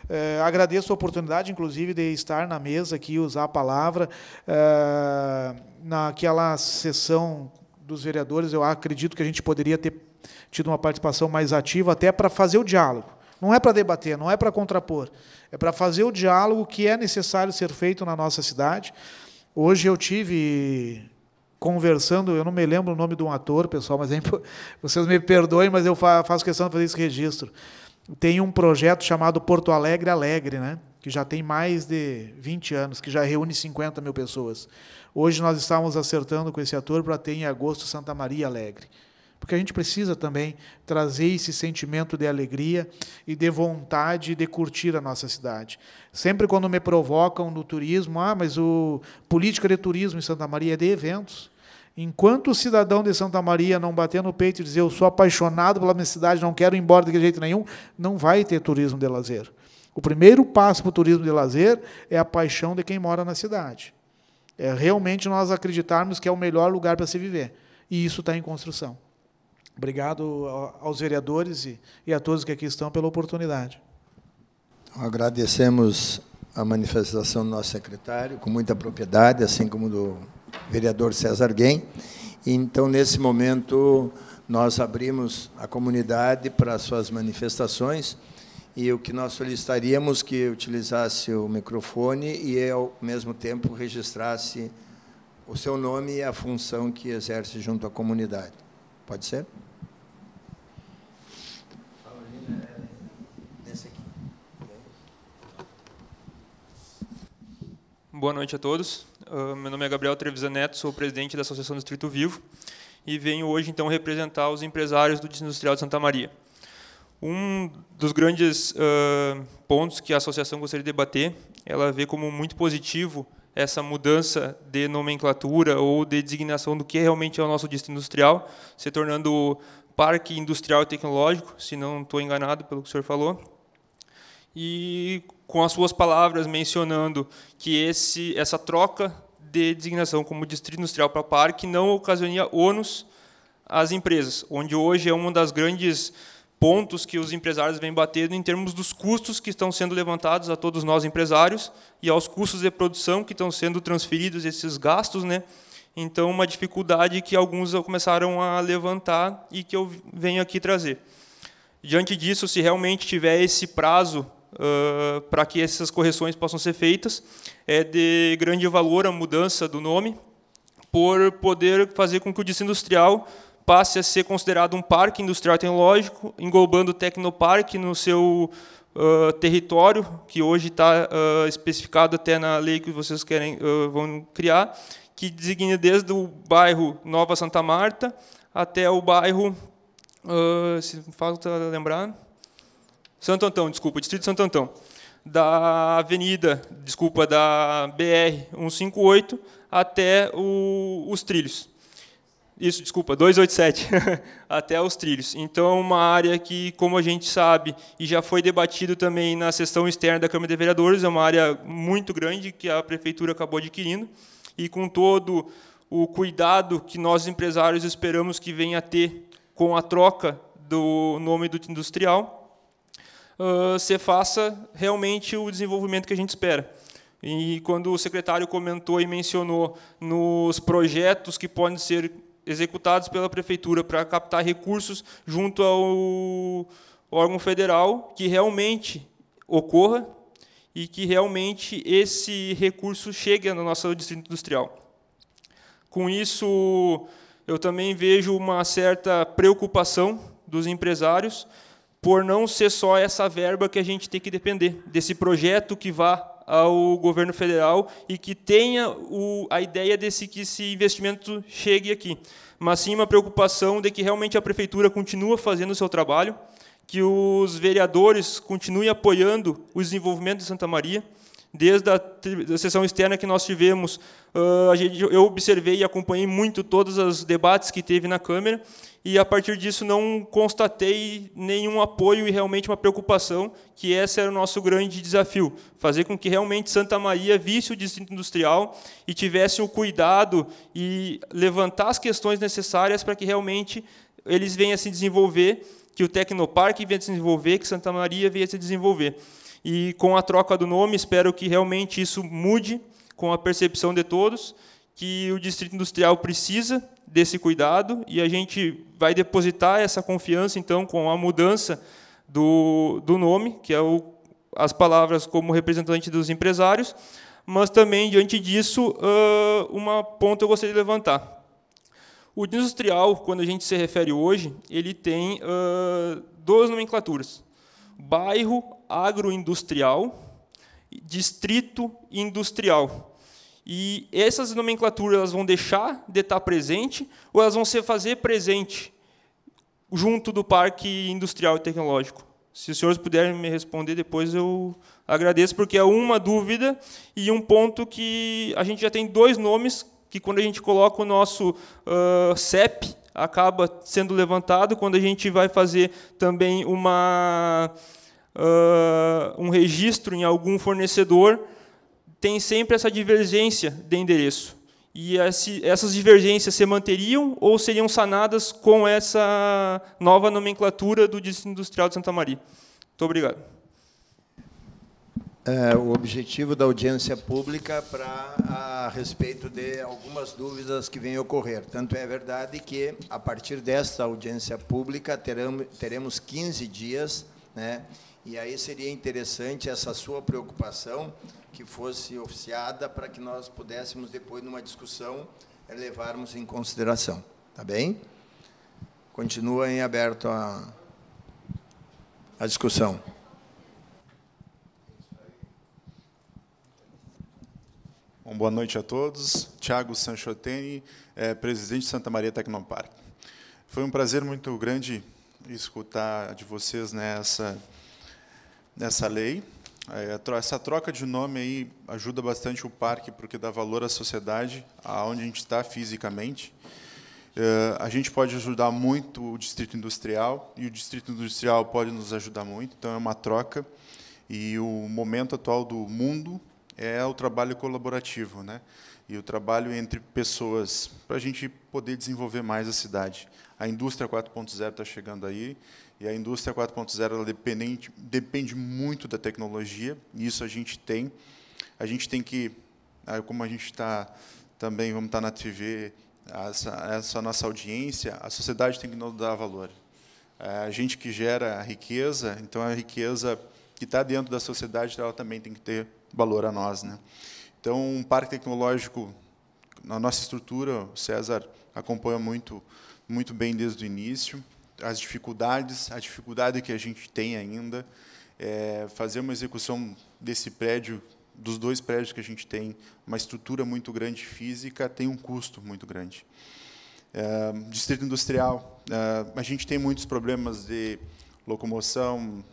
Eh, agradeço a oportunidade, inclusive, de estar na mesa aqui, usar a palavra. Eh, naquela sessão dos vereadores, eu acredito que a gente poderia ter tido uma participação mais ativa, até para fazer o diálogo. Não é para debater, não é para contrapor, é para fazer o diálogo que é necessário ser feito na nossa cidade. Hoje eu tive conversando, eu não me lembro o nome de um ator, pessoal, mas é impo... vocês me perdoem, mas eu faço questão de fazer esse registro. Tem um projeto chamado Porto Alegre Alegre, né? que já tem mais de 20 anos, que já reúne 50 mil pessoas. Hoje nós estávamos acertando com esse ator para ter em agosto Santa Maria Alegre. Porque a gente precisa também trazer esse sentimento de alegria e de vontade de curtir a nossa cidade. Sempre quando me provocam no turismo, ah, mas o política de turismo em Santa Maria é de eventos. Enquanto o cidadão de Santa Maria não bater no peito e dizer eu sou apaixonado pela minha cidade, não quero ir embora de jeito nenhum, não vai ter turismo de lazer. O primeiro passo para o turismo de lazer é a paixão de quem mora na cidade. É realmente nós acreditarmos que é o melhor lugar para se viver. E isso está em construção. Obrigado aos vereadores e a todos que aqui estão pela oportunidade. Então, agradecemos a manifestação do nosso secretário, com muita propriedade, assim como do vereador César Guem. Então, nesse momento, nós abrimos a comunidade para suas manifestações e o que nós solicitaríamos que utilizasse o microfone e, ao mesmo tempo, registrasse o seu nome e a função que exerce junto à comunidade. Pode ser? Boa noite a todos. Uh, meu nome é Gabriel Trevisan Neto, sou presidente da Associação Distrito Vivo e venho hoje então representar os empresários do Industrial de Santa Maria. Um dos grandes uh, pontos que a associação gostaria de debater, ela vê como muito positivo essa mudança de nomenclatura ou de designação do que realmente é o nosso distrito industrial, se tornando parque industrial e tecnológico, se não estou enganado pelo que o senhor falou. E com as suas palavras mencionando que esse, essa troca de designação como distrito industrial para parque não ocasionaria ônus às empresas, onde hoje é um dos grandes pontos que os empresários vêm batendo em termos dos custos que estão sendo levantados a todos nós empresários e aos custos de produção que estão sendo transferidos esses gastos, né? Então, uma dificuldade que alguns começaram a levantar e que eu venho aqui trazer. Diante disso, se realmente tiver esse prazo uh, para que essas correções possam ser feitas. É de grande valor a mudança do nome, por poder fazer com que o distrito industrial passe a ser considerado um parque industrial tecnológico, englobando o Tecnoparque no seu uh, território, que hoje está uh, especificado até na lei que vocês querem uh, vão criar, que designa desde o bairro Nova Santa Marta até o bairro, se falta lembrar, Santo Antão, desculpa, Distrito de Santo Antão, da Avenida, desculpa, da BR 158 até o, os trilhos. Isso, desculpa, 287, até os trilhos. Então, uma área que, como a gente sabe, e já foi debatido também na sessão externa da Câmara de Vereadores, é uma área muito grande que a Prefeitura acabou adquirindo, e com todo o cuidado que nós, empresários, esperamos que venha a ter com a troca do nome do industrial, você se faça realmente o desenvolvimento que a gente espera. E quando o secretário comentou e mencionou nos projetos que podem ser executados pela prefeitura para captar recursos junto ao órgão federal, que realmente ocorra e que realmente esse recurso chegue no nosso distrito industrial. Com isso, eu também vejo uma certa preocupação dos empresários por não ser só essa verba que a gente tem que depender, desse projeto que vá ao governo federal e que tenha o, a ideia desse que esse investimento chegue aqui, mas sim uma preocupação de que realmente a prefeitura continua fazendo o seu trabalho, que os vereadores continuem apoiando o desenvolvimento de Santa Maria, desde a, a sessão externa que nós tivemos, uh, gente, eu observei e acompanhei muito todos os debates que teve na Câmara, e a partir disso não constatei nenhum apoio e realmente uma preocupação, que esse era o nosso grande desafio, fazer com que realmente Santa Maria visse o distrito industrial e tivesse o cuidado e levantar as questões necessárias para que realmente eles venham a se desenvolver, que o Tecnoparque venha a se desenvolver, que Santa Maria venha a se desenvolver. E com a troca do nome, espero que realmente isso mude com a percepção de todos que o distrito industrial precisa desse cuidado e a gente vai depositar essa confiança então com a mudança do, do nome, que é o, as palavras como representante dos empresários, mas também diante disso uma ponta eu gostaria de levantar. O industrial, quando a gente se refere hoje, ele tem duas nomenclaturas: bairro, agroindustrial, distrito industrial. E essas nomenclaturas elas vão deixar de estar presente ou elas vão se fazer presente junto do parque industrial e tecnológico? Se os senhores puderem me responder depois, eu agradeço, porque é uma dúvida e um ponto que a gente já tem dois nomes que, quando a gente coloca o nosso uh, CEP, acaba sendo levantado. Quando a gente vai fazer também uma uh, um registro em algum fornecedor, tem sempre essa divergência de endereço. E esse, essas divergências se manteriam ou seriam sanadas com essa nova nomenclatura do Distrito Industrial de Santa Maria? Muito obrigado. É, o objetivo da audiência pública para a respeito de algumas dúvidas que vêm ocorrer. Tanto é verdade que, a partir desta audiência pública, teremos, teremos 15 dias né? E aí seria interessante essa sua preocupação que fosse oficiada para que nós pudéssemos, depois, numa discussão, levarmos em consideração. Tá bem? Continua em aberto a, a discussão. Bom, boa noite a todos. Tiago Sanchoteni, é, eh, presidente de Santa Maria Tecnopark. Foi um prazer muito grande escutar de vocês nessa, nessa lei. É, essa troca de nome aí ajuda bastante o parque, porque dá valor à sociedade, aonde a gente está fisicamente. É, a gente pode ajudar muito o distrito industrial, e o distrito industrial pode nos ajudar muito, então é uma troca. E o momento atual do mundo é o trabalho colaborativo, né? e o trabalho entre pessoas, para a gente poder desenvolver mais a cidade. A indústria 4.0 está chegando aí, e a indústria 4.0 dependente, depende muito da tecnologia, e isso a gente tem. A gente tem que, ah, como a gente está também, vamos estar tá na TV, essa, essa nossa audiência, a sociedade tem que nos dar valor. É, a gente que gera a riqueza, então a riqueza que está dentro da sociedade, ela também tem que ter valor a nós. Né? Então, um parque tecnológico, na nossa estrutura, o César acompanha muito muito bem desde o início. As dificuldades, a dificuldade que a gente tem ainda é fazer uma execução desse prédio, dos dois prédios que a gente tem, uma estrutura muito grande física, tem um custo muito grande. É, distrito industrial, é, a gente tem muitos problemas de locomoção,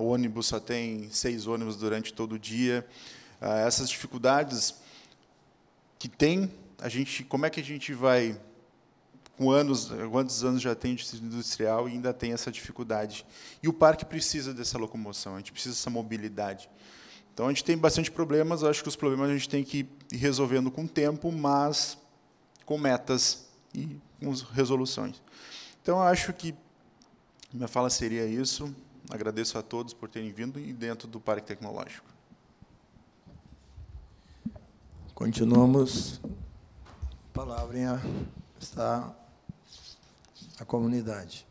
o ônibus só tem seis ônibus durante todo o dia. É, essas dificuldades que tem, a gente, como é que a gente vai com anos, quantos anos já tem de industrial e ainda tem essa dificuldade. E o parque precisa dessa locomoção, a gente precisa dessa mobilidade. Então a gente tem bastante problemas, acho que os problemas a gente tem que ir resolvendo com o tempo, mas com metas e com resoluções. Então acho que minha fala seria isso. Agradeço a todos por terem vindo e dentro do Parque Tecnológico. Continuamos. A palavra está a comunidade.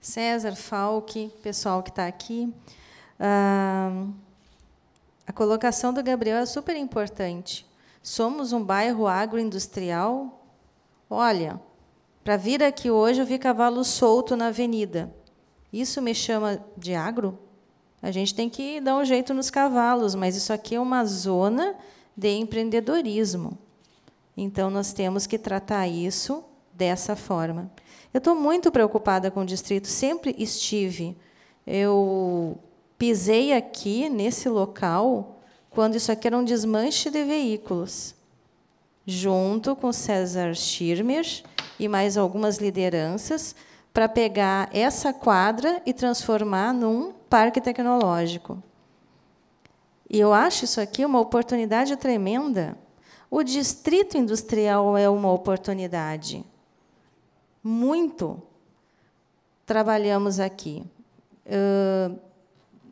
César, Falque, pessoal que está aqui. Ah, a colocação do Gabriel é super importante. Somos um bairro agroindustrial? Olha, para vir aqui hoje eu vi cavalo solto na avenida. Isso me chama de agro? A gente tem que dar um jeito nos cavalos, mas isso aqui é uma zona de empreendedorismo. Então, nós temos que tratar isso dessa forma. Eu estou muito preocupada com o distrito, sempre estive. Eu pisei aqui, nesse local, quando isso aqui era um desmanche de veículos, junto com César Schirmer e mais algumas lideranças, para pegar essa quadra e transformar num parque tecnológico. E eu acho isso aqui uma oportunidade tremenda o distrito industrial é uma oportunidade. Muito trabalhamos aqui. Uh,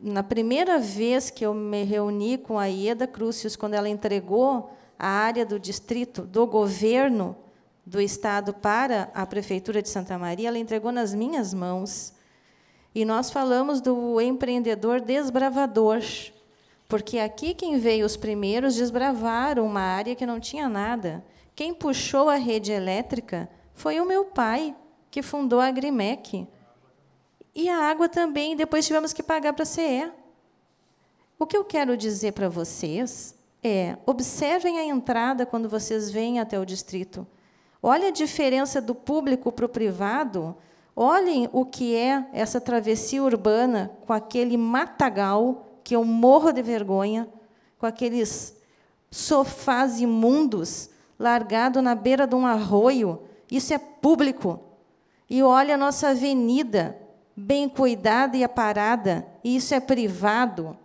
na primeira vez que eu me reuni com a Ieda Crucius, quando ela entregou a área do distrito do governo do estado para a prefeitura de Santa Maria, ela entregou nas minhas mãos. E nós falamos do empreendedor desbravador. Porque aqui quem veio os primeiros desbravaram uma área que não tinha nada. Quem puxou a rede elétrica foi o meu pai, que fundou a Agrimec. E a água também, depois tivemos que pagar para a CE. O que eu quero dizer para vocês é: observem a entrada quando vocês vêm até o distrito. Olha a diferença do público para o privado. Olhem o que é essa travessia urbana com aquele matagal que eu morro de vergonha com aqueles sofás imundos largado na beira de um arroio. Isso é público. E olha a nossa avenida, bem cuidada e aparada, e isso é privado.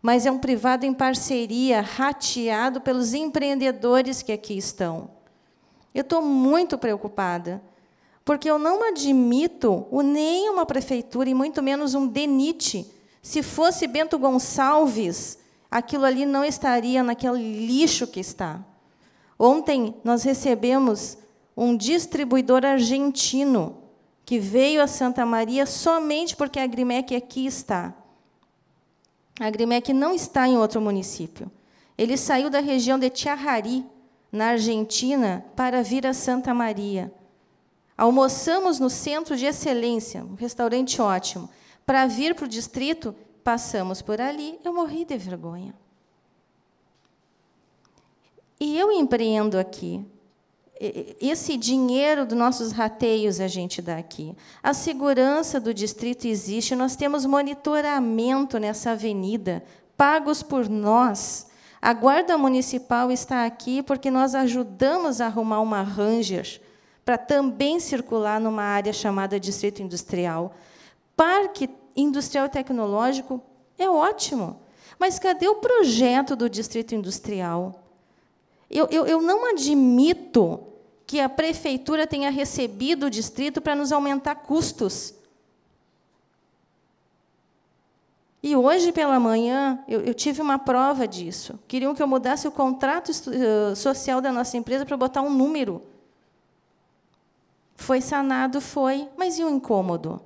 Mas é um privado em parceria, rateado pelos empreendedores que aqui estão. Eu estou muito preocupada, porque eu não admito o, nem uma prefeitura, e muito menos um DENIT, se fosse Bento Gonçalves, aquilo ali não estaria naquele lixo que está. Ontem nós recebemos um distribuidor argentino que veio a Santa Maria somente porque a Grimec aqui está. A Grimec não está em outro município. Ele saiu da região de Tiarrari, na Argentina, para vir a Santa Maria. Almoçamos no Centro de Excelência, um restaurante ótimo. Para vir para o distrito, passamos por ali, eu morri de vergonha. E eu empreendo aqui. Esse dinheiro dos nossos rateios a gente dá aqui. A segurança do distrito existe, nós temos monitoramento nessa avenida, pagos por nós. A guarda municipal está aqui porque nós ajudamos a arrumar uma ranger para também circular numa área chamada distrito industrial parque industrial e tecnológico é ótimo, mas cadê o projeto do distrito industrial? Eu, eu, eu não admito que a prefeitura tenha recebido o distrito para nos aumentar custos. E hoje pela manhã eu, eu, tive uma prova disso. Queriam que eu mudasse o contrato eh, social da nossa empresa para botar um número. Foi sanado, foi, mas e o incômodo?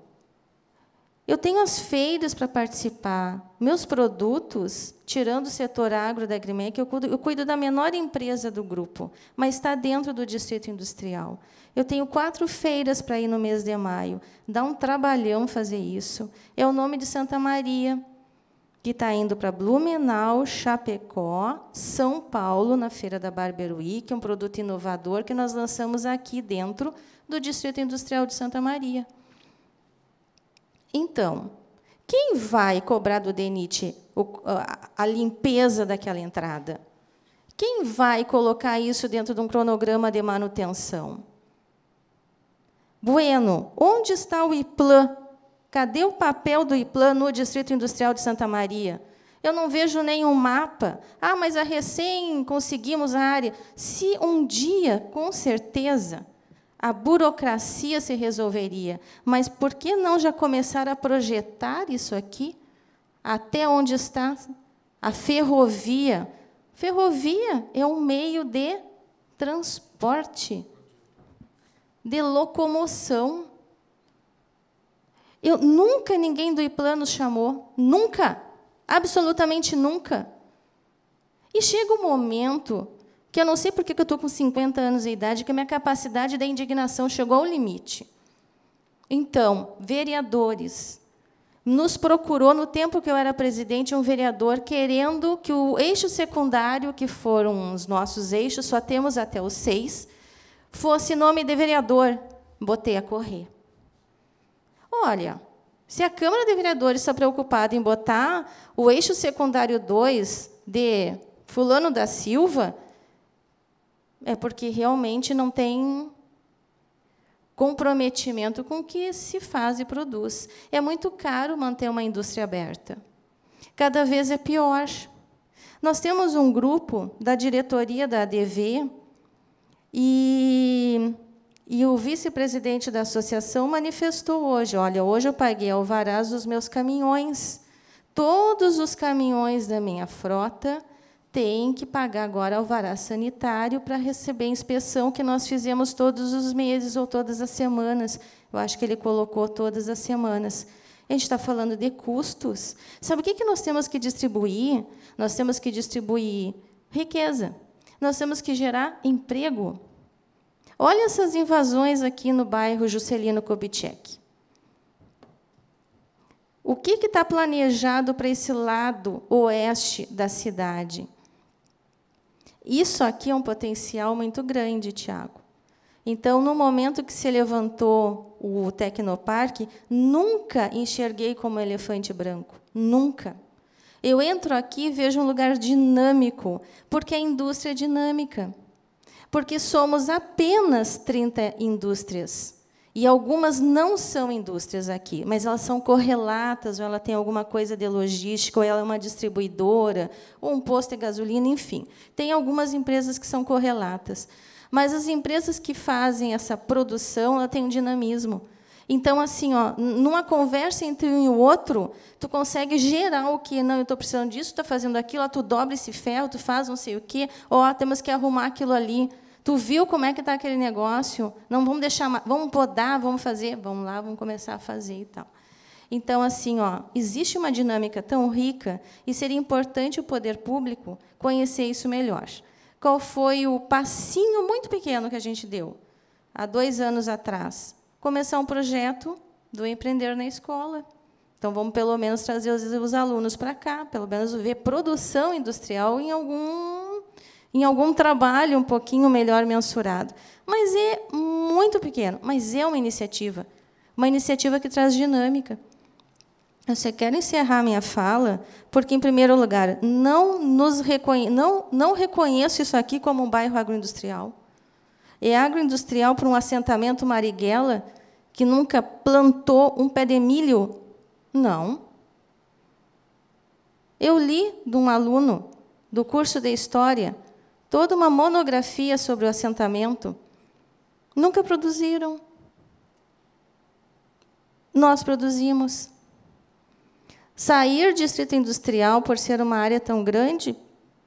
Eu tenho as feiras para participar. Meus produtos, tirando o setor agro da Agrimec, eu cuido, eu cuido da menor empresa do grupo, mas está dentro do distrito industrial. Eu tenho quatro feiras para ir no mês de maio. Dá um trabalhão fazer isso. É o nome de Santa Maria, que está indo para Blumenau, Chapecó, São Paulo, na Feira da Barberuí, que é um produto inovador que nós lançamos aqui dentro do Distrito Industrial de Santa Maria. Então, quem vai cobrar do DENIT a limpeza daquela entrada? Quem vai colocar isso dentro de um cronograma de manutenção? Bueno, onde está o IPLAN? Cadê o papel do IPLAN no Distrito Industrial de Santa Maria? Eu não vejo nenhum mapa. Ah, mas a recém conseguimos a área. Se um dia, com certeza, a burocracia se resolveria. Mas por que não já começar a projetar isso aqui? Até onde está a ferrovia? Ferrovia é um meio de transporte, de locomoção. Eu nunca ninguém do Iplano chamou, nunca, absolutamente nunca. E chega um momento que eu não sei por que eu estou com 50 anos de idade, que a minha capacidade da indignação chegou ao limite. Então, vereadores, nos procurou, no tempo que eu era presidente, um vereador querendo que o eixo secundário, que foram os nossos eixos, só temos até os seis, fosse nome de vereador. Botei a correr. Olha, se a Câmara de Vereadores está preocupada em botar o eixo secundário 2 de Fulano da Silva, é porque realmente não tem comprometimento com o que se faz e produz. É muito caro manter uma indústria aberta. Cada vez é pior. Nós temos um grupo da diretoria da ADV e, e o vice-presidente da associação manifestou hoje: olha, hoje eu paguei alvarás os meus caminhões. Todos os caminhões da minha frota tem que pagar agora alvará sanitário para receber a inspeção que nós fizemos todos os meses ou todas as semanas. Eu acho que ele colocou todas as semanas. A gente está falando de custos. Sabe o que, que nós temos que distribuir? Nós temos que distribuir riqueza. Nós temos que gerar emprego. Olha essas invasões aqui no bairro Juscelino Kubitschek. O que está planejado para esse lado oeste da cidade? Isso aqui é um potencial muito grande, Tiago. Então, no momento que se levantou o Tecnoparque, nunca enxerguei como elefante branco. Nunca. Eu entro aqui e vejo um lugar dinâmico, porque a indústria é dinâmica. Porque somos apenas 30 indústrias. E algumas não são indústrias aqui, mas elas são correlatas, ou ela tem alguma coisa de logística, ou ela é uma distribuidora, ou um posto de gasolina, enfim. Tem algumas empresas que são correlatas. Mas as empresas que fazem essa produção, ela tem um dinamismo. Então, assim, ó, numa conversa entre um e o outro, tu consegue gerar o que não, eu estou precisando disso, estou fazendo aquilo, ó, tu dobra esse ferro, tu faz não sei o quê, ó, temos que arrumar aquilo ali. Tu viu como é que está aquele negócio? Não vamos deixar, vamos podar, vamos fazer, vamos lá, vamos começar a fazer e tal. Então, assim, ó, existe uma dinâmica tão rica e seria importante o poder público conhecer isso melhor. Qual foi o passinho muito pequeno que a gente deu há dois anos atrás? Começar um projeto do empreender na escola. Então, vamos pelo menos trazer os, os alunos para cá, pelo menos ver produção industrial em algum em algum trabalho um pouquinho melhor mensurado. Mas é muito pequeno, mas é uma iniciativa. Uma iniciativa que traz dinâmica. Eu só quero encerrar minha fala, porque, em primeiro lugar, não, nos reconhe não, não reconheço isso aqui como um bairro agroindustrial. É agroindustrial para um assentamento Marighella que nunca plantou um pé de milho? Não. Eu li de um aluno do curso de História toda uma monografia sobre o assentamento, nunca produziram. Nós produzimos. Sair distrito industrial por ser uma área tão grande,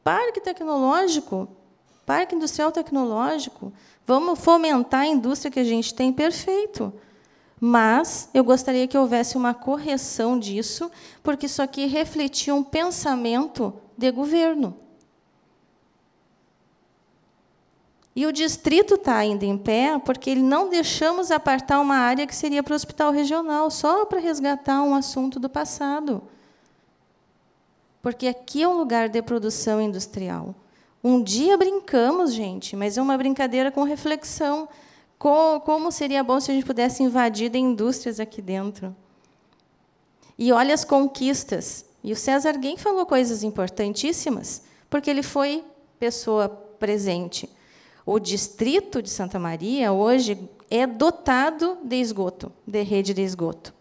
parque tecnológico, parque industrial tecnológico, vamos fomentar a indústria que a gente tem, perfeito. Mas eu gostaria que houvesse uma correção disso, porque isso aqui refletia um pensamento de governo. E o distrito está ainda em pé porque não deixamos apartar uma área que seria para o hospital regional, só para resgatar um assunto do passado. Porque aqui é um lugar de produção industrial. Um dia brincamos, gente, mas é uma brincadeira com reflexão. Como seria bom se a gente pudesse invadir de indústrias aqui dentro? E olha as conquistas. E o César Guim falou coisas importantíssimas, porque ele foi pessoa presente o distrito de Santa Maria hoje é dotado de esgoto, de rede de esgoto.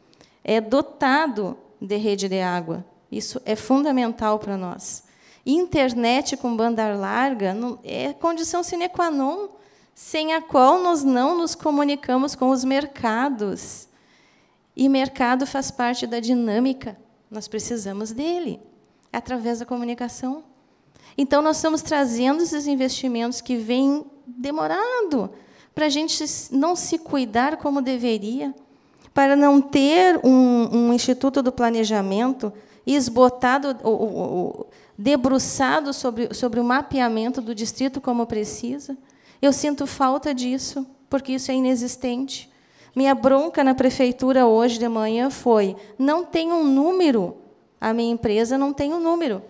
É dotado de rede de água. Isso é fundamental para nós. Internet com banda larga é condição sine qua non, sem a qual nós não nos comunicamos com os mercados. E mercado faz parte da dinâmica. Nós precisamos dele, através da comunicação. Então, nós estamos trazendo esses investimentos que vêm demorado para a gente não se cuidar como deveria, para não ter um, um Instituto do Planejamento esbotado, ou, ou, ou, debruçado sobre, sobre o mapeamento do distrito como precisa. Eu sinto falta disso, porque isso é inexistente. Minha bronca na prefeitura hoje de manhã foi: não tem um número. A minha empresa não tem um número.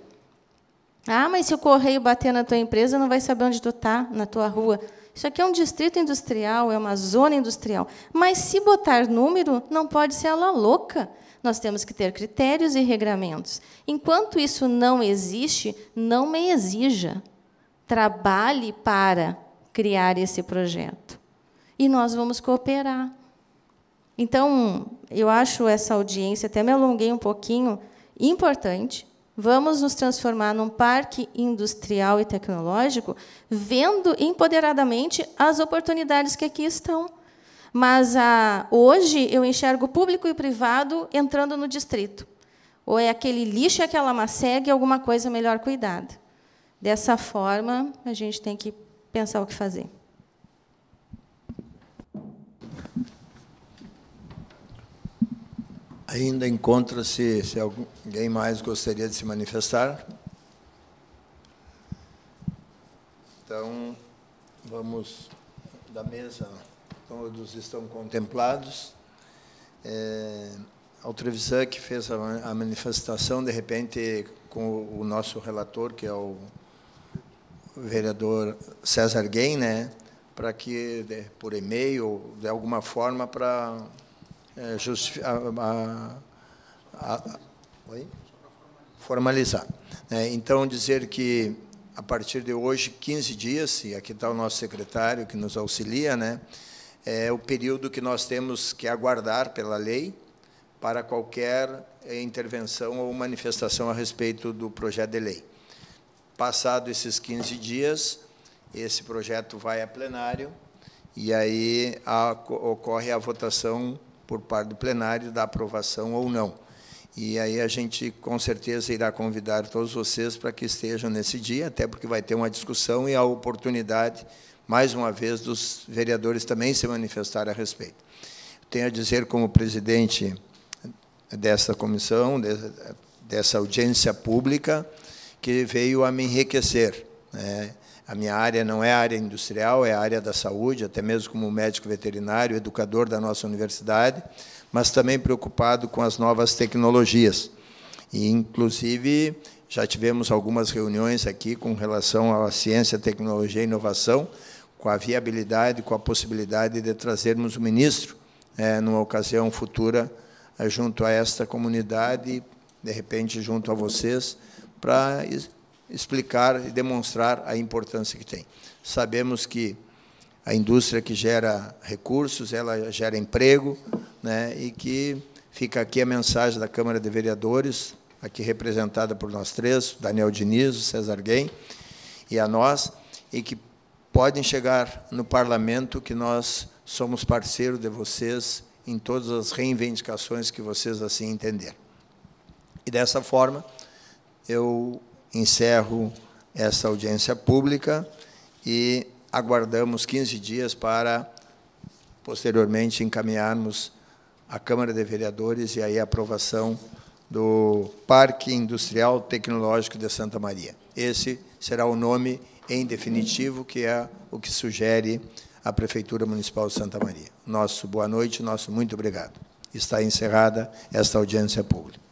Ah, mas se o correio bater na tua empresa, não vai saber onde tu tá, na tua rua. Isso aqui é um distrito industrial, é uma zona industrial. Mas se botar número, não pode ser ela louca. Nós temos que ter critérios e regramentos. Enquanto isso não existe, não me exija. Trabalhe para criar esse projeto. E nós vamos cooperar. Então, eu acho essa audiência, até me alonguei um pouquinho, importante, Vamos nos transformar num parque industrial e tecnológico, vendo empoderadamente as oportunidades que aqui estão. Mas ah, hoje eu enxergo público e privado entrando no distrito. Ou é aquele lixo, é aquela macega alguma coisa melhor cuidada. Dessa forma, a gente tem que pensar o que fazer. Ainda encontra-se, se alguém mais gostaria de se manifestar. Então, vamos da mesa, todos estão contemplados. É, ao Trevisan, que fez a, manifestação, de repente, com o, nosso relator, que é o vereador César Gain, né, para que, por e-mail, de alguma forma, para é, a, a, a, formalizar. É, então, dizer que a partir de hoje, 15 dias, e aqui está o nosso secretário que nos auxilia, né, é o período que nós temos que aguardar pela lei para qualquer é, intervenção ou manifestação a respeito do projeto de lei. Passado esses 15 dias, esse projeto vai a plenário e aí a, ocorre a votação por parte do plenário da aprovação ou não. E aí a gente, com certeza, irá convidar todos vocês para que estejam nesse dia, até porque vai ter uma discussão e a oportunidade, mais uma vez, dos vereadores também se manifestar a respeito. Tenho a dizer, como presidente dessa comissão, dessa audiência pública, que veio a me enriquecer. Né? A minha área não é a área industrial, é a área da saúde, até mesmo como médico veterinário, educador da nossa universidade, mas também preocupado com as novas tecnologias. E, inclusive, já tivemos algumas reuniões aqui com relação à ciência, tecnologia e inovação, com a viabilidade, com a possibilidade de trazermos o ministro, é, numa ocasião futura, junto a esta comunidade, de repente junto a vocês, para explicar e demonstrar a importância que tem. Sabemos que a indústria que gera recursos, ela gera emprego, né, e que fica aqui a mensagem da Câmara de Vereadores, aqui representada por nós três, Daniel Diniz, César Guem e a nós, e que podem chegar no parlamento que nós somos parceiros de vocês em todas as reivindicações que vocês assim entenderem. E dessa forma, eu encerro essa audiência pública e aguardamos 15 dias para, posteriormente, encaminharmos à Câmara de Vereadores e aí a aprovação do Parque Industrial Tecnológico de Santa Maria. Esse será o nome em definitivo, que é o que sugere a Prefeitura Municipal de Santa Maria. Nosso boa noite, nosso muito obrigado. Está encerrada esta audiência pública.